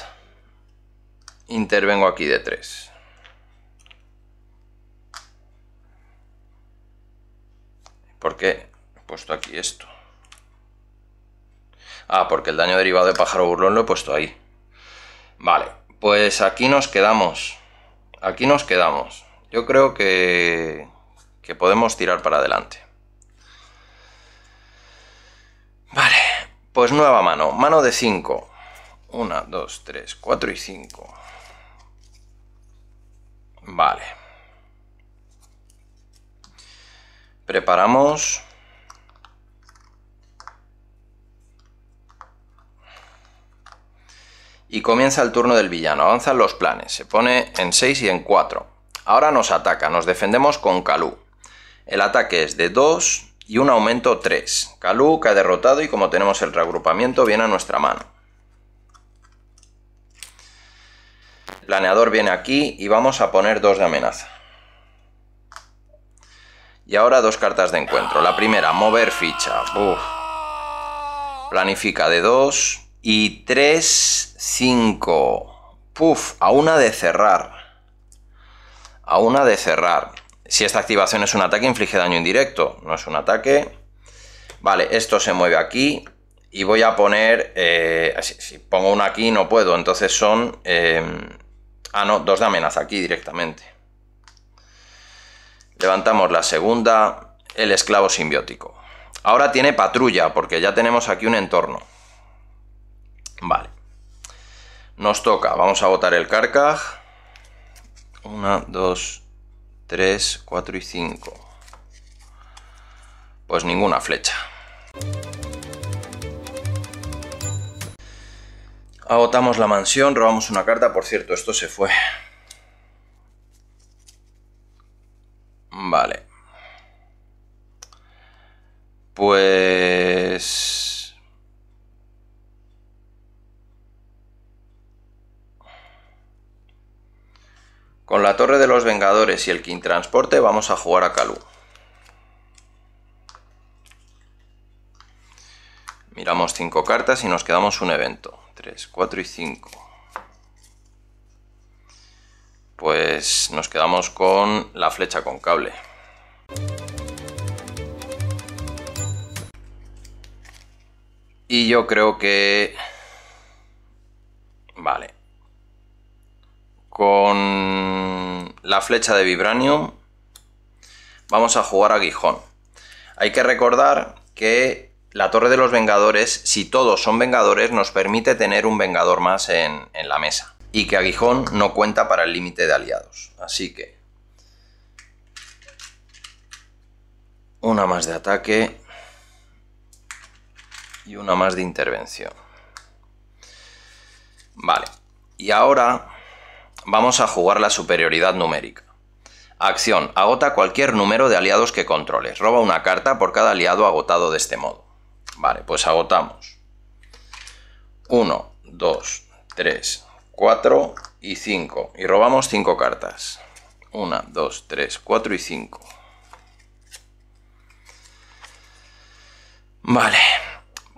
intervengo aquí de 3. qué he puesto aquí esto. Ah, porque el daño derivado de pájaro burlón lo he puesto ahí. Vale, pues aquí nos quedamos. Aquí nos quedamos. Yo creo que, que podemos tirar para adelante. Vale, pues nueva mano. Mano de 5. 1, 2, 3, 4 y 5. Vale. Preparamos y comienza el turno del villano. Avanzan los planes, se pone en 6 y en 4. Ahora nos ataca, nos defendemos con Calú. El ataque es de 2 y un aumento 3. Calú ha derrotado y como tenemos el reagrupamiento viene a nuestra mano. planeador viene aquí y vamos a poner 2 de amenaza. Y ahora dos cartas de encuentro. La primera, mover ficha. Planifica de 2 y 3, 5. Puf, a una de cerrar. A una de cerrar. Si esta activación es un ataque, inflige daño indirecto. No es un ataque. Vale, esto se mueve aquí. Y voy a poner... Eh, si, pongo una aquí no puedo. Entonces son... Eh, ah, no, dos de amenaza aquí directamente. Levantamos la segunda. El esclavo simbiótico. Ahora tiene patrulla, porque ya tenemos aquí un entorno. Vale. Nos toca, vamos a botar el carcaj. Una, 2, 3, 4 y 5. Pues ninguna flecha. Agotamos ah, la mansión, robamos una carta. Por cierto, esto se fue. Vale. Pues... Con la Torre de los Vengadores y el Transporte vamos a jugar a Calú. Miramos 5 cartas y nos quedamos un evento. 3, 4 y 5. Pues nos quedamos con la flecha con cable. Y yo creo que... Vale. Con la flecha de Vibranium. Vamos a jugar a Guijón. Hay que recordar que la Torre de los Vengadores, si todos son Vengadores, nos permite tener un Vengador más en, en la mesa. Y que Aguijón no cuenta para el límite de aliados. Así que... Una más de ataque y una más de intervención. Vale, y ahora Vamos a jugar la superioridad numérica. Acción. Agota cualquier número de aliados que controles. Roba una carta por cada aliado agotado de este modo. Vale, pues agotamos. 1, 2, 3, 4 y 5. Y robamos 5 cartas. 1, 2, 3, 4 y 5. Vale,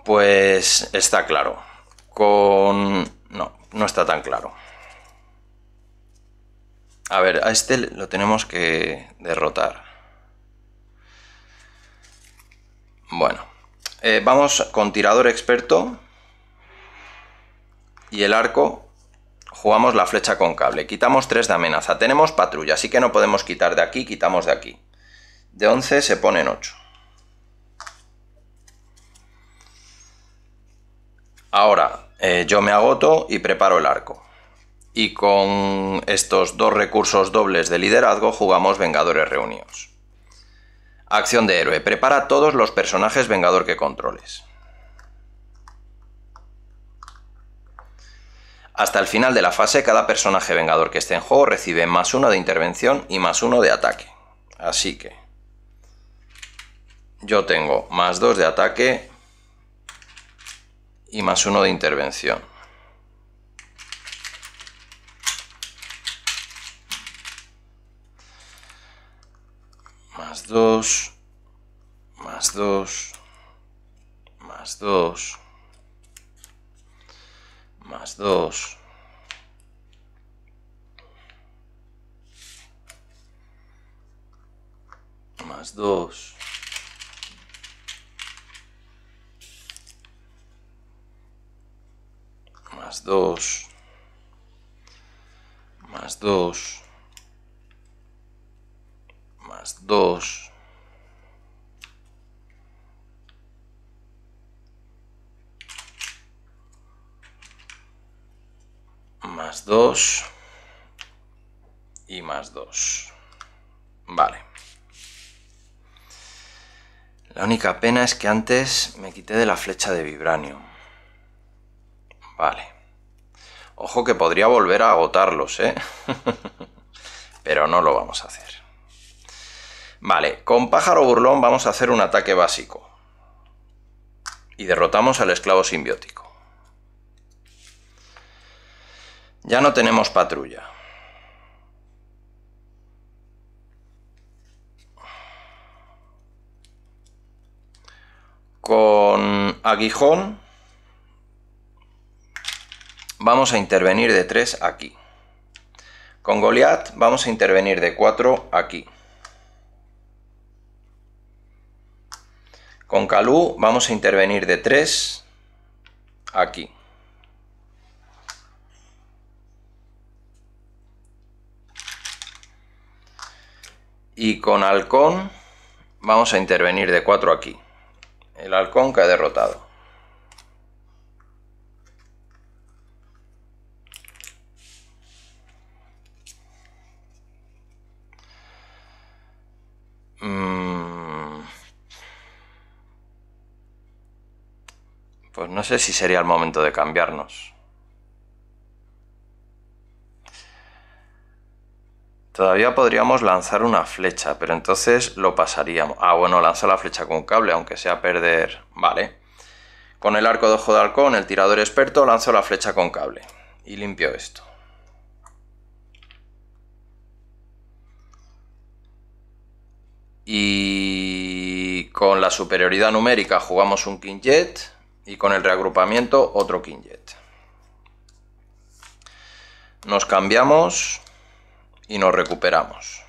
pues está claro. Con... No, no está tan claro. A ver, a este lo tenemos que derrotar. Bueno, eh, vamos con tirador experto y el arco. Jugamos la flecha con cable. Quitamos 3 de amenaza. Tenemos patrulla, así que no podemos quitar de aquí, quitamos de aquí. De 11 se ponen 8. Ahora, eh, yo me agoto y preparo el arco y con estos dos recursos dobles de liderazgo jugamos Vengadores Reunidos. Acción de héroe. Prepara todos los personajes Vengador que controles. Hasta el final de la fase, cada personaje Vengador que esté en juego recibe más uno de intervención y más uno de ataque. Así que yo tengo más dos de ataque y más uno de intervención. más 2, más 2, más 2, más 2. Más 2. Más 2. Más 2 más 2 más 2 y más 2. Vale. La única pena es que antes me quité de la flecha de vibranio. Vale. Ojo que podría volver a agotarlos, ¿eh? Pero no lo vamos a hacer. Vale, con pájaro burlón vamos a hacer un ataque básico. Y derrotamos al esclavo simbiótico. Ya no tenemos patrulla. Con aguijón vamos a intervenir de 3 aquí. Con Goliath vamos a intervenir de 4 aquí. Con Calú vamos a intervenir de 3 aquí. Y con Halcón vamos a intervenir de 4 aquí. El Halcón que ha derrotado. No sé si sería el momento de cambiarnos. Todavía podríamos lanzar una flecha, pero entonces lo pasaríamos. Ah, bueno, lanza la flecha con cable, aunque sea perder... Vale. Con el arco de ojo de halcón, el tirador experto, lanzó la flecha con cable. Y limpio esto. Y con la superioridad numérica jugamos un quinjet y con el reagrupamiento otro Kinjet. Nos cambiamos y nos recuperamos.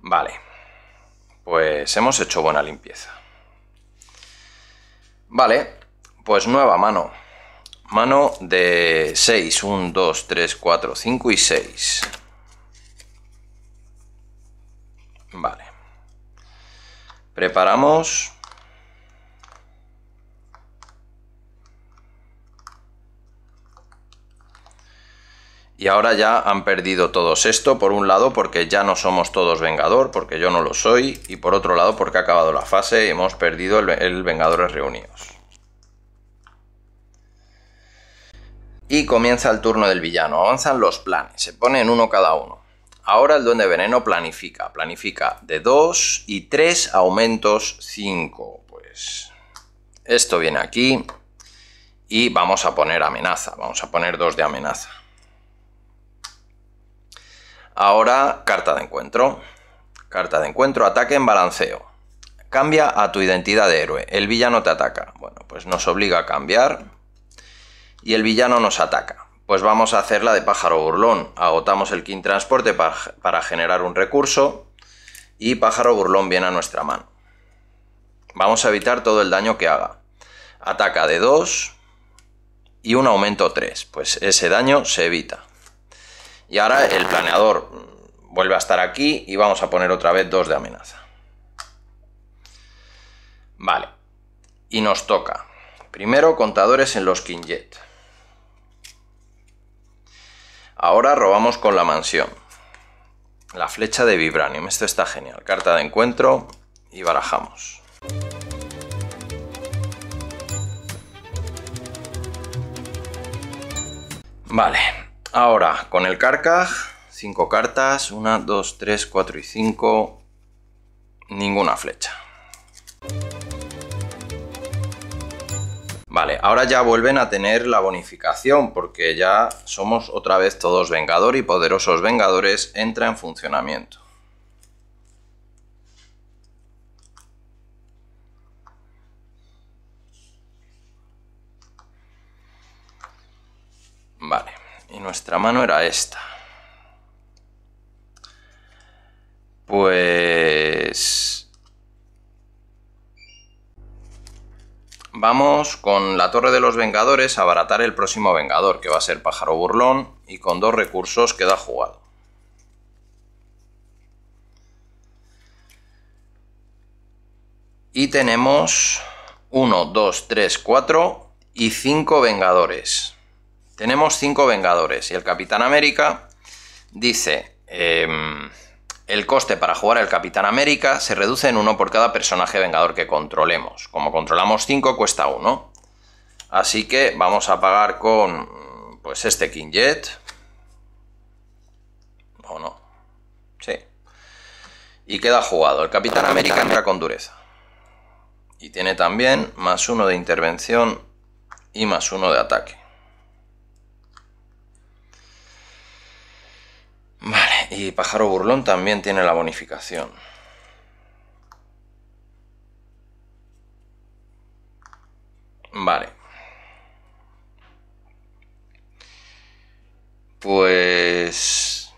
Vale, pues hemos hecho buena limpieza. Vale, pues nueva mano. Mano de 6, 1, 2, 3, 4, 5 y 6. Vale. Preparamos Y ahora ya han perdido todos esto, por un lado porque ya no somos todos Vengador, porque yo no lo soy, y por otro lado porque ha acabado la fase y hemos perdido el, Vengadores Reunidos. Y comienza el turno del villano, avanzan los planes, se ponen uno cada uno. Ahora el Duende Veneno planifica, planifica de 2 y 3 aumentos 5. Pues esto viene aquí y vamos a poner amenaza, vamos a poner dos de amenaza. Ahora, carta de encuentro. Carta de encuentro, ataque en balanceo. Cambia a tu identidad de héroe. El villano te ataca. Bueno, pues nos obliga a cambiar. Y el villano nos ataca. Pues vamos a hacer la de pájaro burlón. Agotamos el king transporte para, para generar un recurso. Y pájaro burlón viene a nuestra mano. Vamos a evitar todo el daño que haga. Ataca de 2 y un aumento 3. Pues ese daño se evita. Y ahora el planeador vuelve a estar aquí y vamos a poner otra vez dos de amenaza. Vale. Y nos toca. Primero contadores en los Kinjet. Ahora robamos con la mansión. La flecha de Vibranium. Esto está genial. Carta de encuentro y barajamos. Vale, Ahora, con el Carcaj, 5 cartas, 1, 2, 3, 4 y 5, ninguna flecha. Vale, ahora ya vuelven a tener la bonificación porque ya somos otra vez todos Vengador y Poderosos Vengadores entra en funcionamiento. Vale y nuestra mano era esta. Pues... Vamos con la Torre de los Vengadores a abaratar el próximo Vengador, que va a ser Pájaro Burlón, y con dos recursos queda jugado. Y tenemos 1, 2, 3, 4 y 5 Vengadores. Tenemos 5 Vengadores y el Capitán América dice, em, el coste para jugar al Capitán América se reduce en uno por cada personaje Vengador que controlemos. Como controlamos 5, cuesta 1. Así que vamos a pagar con pues este King Jet. ¿O no? Sí. Y queda jugado. El Capitán América entra con dureza. Y tiene también más uno de intervención y más uno de ataque. Y Pájaro Burlón también tiene la bonificación. Vale. Pues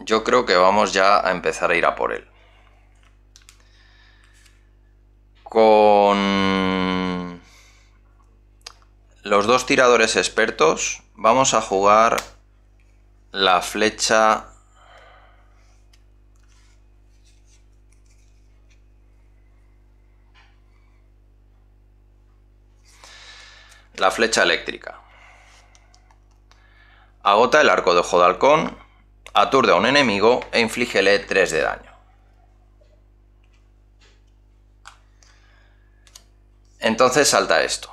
yo creo que vamos ya a empezar a ir a por él. Con los dos tiradores expertos vamos a jugar la flecha La flecha eléctrica. Agota el arco de ojo de halcón, aturde a un enemigo e inflígele 3 de daño. Entonces salta esto.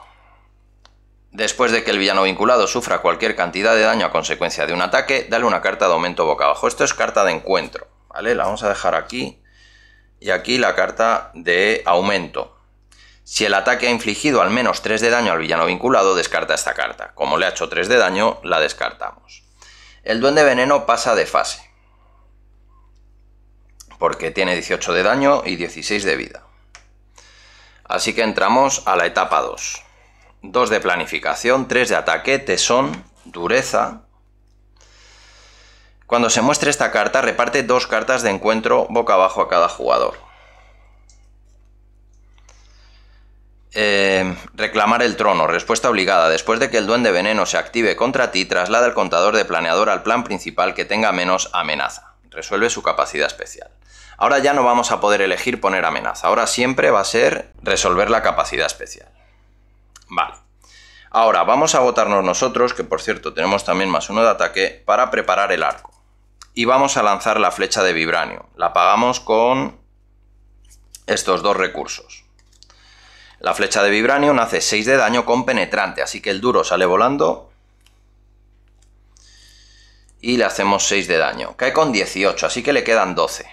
Después de que el villano vinculado sufra cualquier cantidad de daño a consecuencia de un ataque, dale una carta de aumento boca abajo. Esto es carta de encuentro, ¿vale? La vamos a dejar aquí. Y aquí la carta de aumento. Si el ataque ha infligido al menos 3 de daño al villano vinculado, descarta esta carta. Como le ha hecho 3 de daño, la descartamos. El duende veneno pasa de fase. Porque tiene 18 de daño y 16 de vida. Así que entramos a la etapa 2. 2 de planificación, 3 de ataque, tesón, dureza. Cuando se muestre esta carta, reparte 2 cartas de encuentro boca abajo a cada jugador. Eh, reclamar el trono, respuesta obligada. Después de que el duende veneno se active contra ti, traslada el contador de planeador al plan principal que tenga menos amenaza. Resuelve su capacidad especial. Ahora ya no vamos a poder elegir poner amenaza. Ahora siempre va a ser resolver la capacidad especial. Vale. Ahora vamos a agotarnos nosotros, que por cierto tenemos también más uno de ataque, para preparar el arco. Y vamos a lanzar la flecha de vibranio. La pagamos con estos dos recursos. La flecha de Vibranium hace 6 de daño con penetrante, así que el duro sale volando. Y le hacemos 6 de daño. Cae con 18, así que le quedan 12.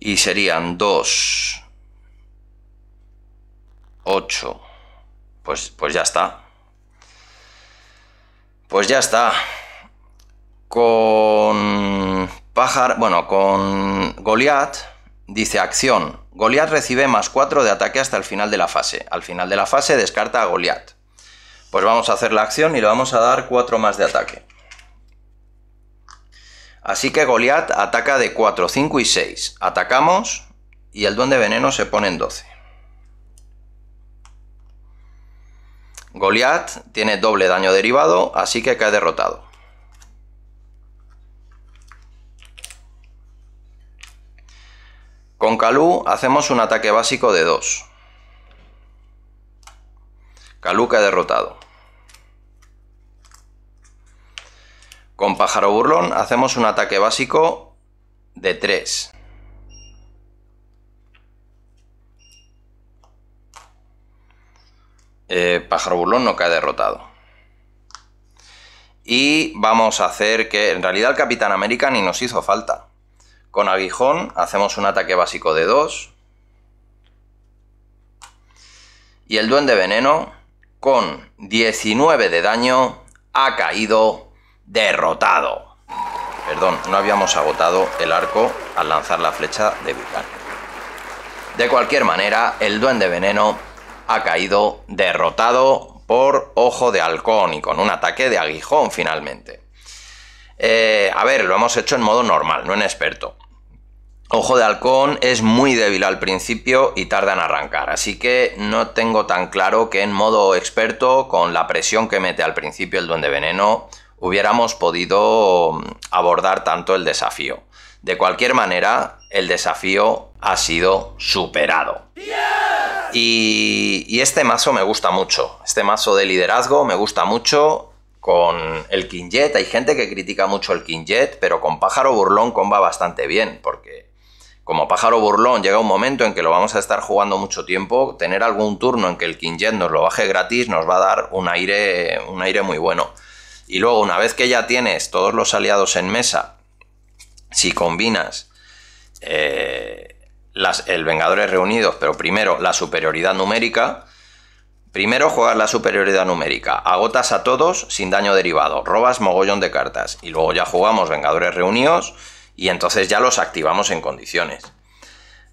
Y serían 2, 8. Pues, pues ya está. Pues ya está. Con bueno, con Goliath dice acción, Goliath recibe más 4 de ataque hasta el final de la fase. Al final de la fase descarta a Goliath. Pues vamos a hacer la acción y le vamos a dar 4 más de ataque. Así que Goliath ataca de 4, 5 y 6. Atacamos y el Duende veneno se pone en 12. Goliath tiene doble daño derivado, así que cae derrotado. Con Calú hacemos un ataque básico de 2. Calú que derrotado. Con Pájaro Burlón hacemos un ataque básico de 3. Eh, Pájaro Burlón no cae derrotado. Y vamos a hacer que en realidad el Capitán América ni nos hizo falta. Con aguijón hacemos un ataque básico de 2. Y el duende veneno, con 19 de daño, ha caído derrotado. Perdón, no habíamos agotado el arco al lanzar la flecha de Vulcan. De cualquier manera, el duende veneno ha caído derrotado por ojo de halcón y con un ataque de aguijón finalmente. Eh, a ver, lo hemos hecho en modo normal, no en experto. Ojo de halcón es muy débil al principio y tarda en arrancar, así que no tengo tan claro que en modo experto, con la presión que mete al principio el duende veneno, hubiéramos podido mm, abordar tanto el desafío. De cualquier manera, el desafío ha sido superado. Y, y este mazo me gusta mucho, este mazo de liderazgo me gusta mucho con el Quinjet. Hay gente que critica mucho el Quinjet, pero con Pájaro Burlón comba bastante bien, porque como Pájaro Burlón llega un momento en que lo vamos a estar jugando mucho tiempo, tener algún turno en que el Quinjet nos lo baje gratis nos va a dar un aire, un aire muy bueno. Y luego, una vez que ya tienes todos los aliados en mesa, si combinas eh, las, el Vengadores Reunidos, pero primero la superioridad numérica, Primero jugar la superioridad numérica, agotas a todos sin daño derivado, robas mogollón de cartas y luego ya jugamos Vengadores Reunidos y entonces ya los activamos en condiciones.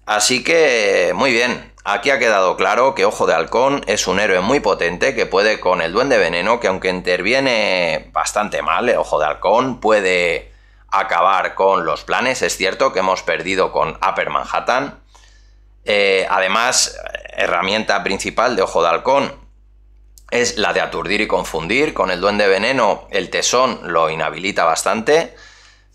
Así que, muy bien, aquí ha quedado claro que Ojo de Halcón es un héroe muy potente que puede con el Duende Veneno, que aunque interviene bastante mal, eh, Ojo de Halcón puede acabar con los planes, es cierto que hemos perdido con Upper Manhattan, eh, además, herramienta principal de Ojo de Halcón es la de aturdir y confundir. Con el duende veneno el tesón lo inhabilita bastante,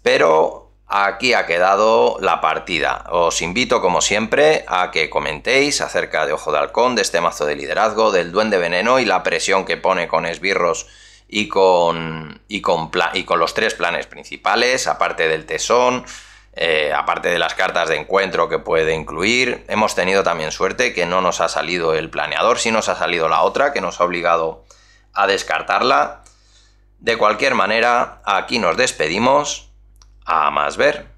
pero aquí ha quedado la partida. Os invito como siempre a que comentéis acerca de Ojo de Halcón, de este mazo de liderazgo, del duende veneno y la presión que pone con esbirros y con, y con, y con los tres planes principales, aparte del tesón. Eh, aparte de las cartas de encuentro que puede incluir, hemos tenido también suerte que no nos ha salido el planeador, si nos ha salido la otra, que nos ha obligado a descartarla. De cualquier manera, aquí nos despedimos. A más ver.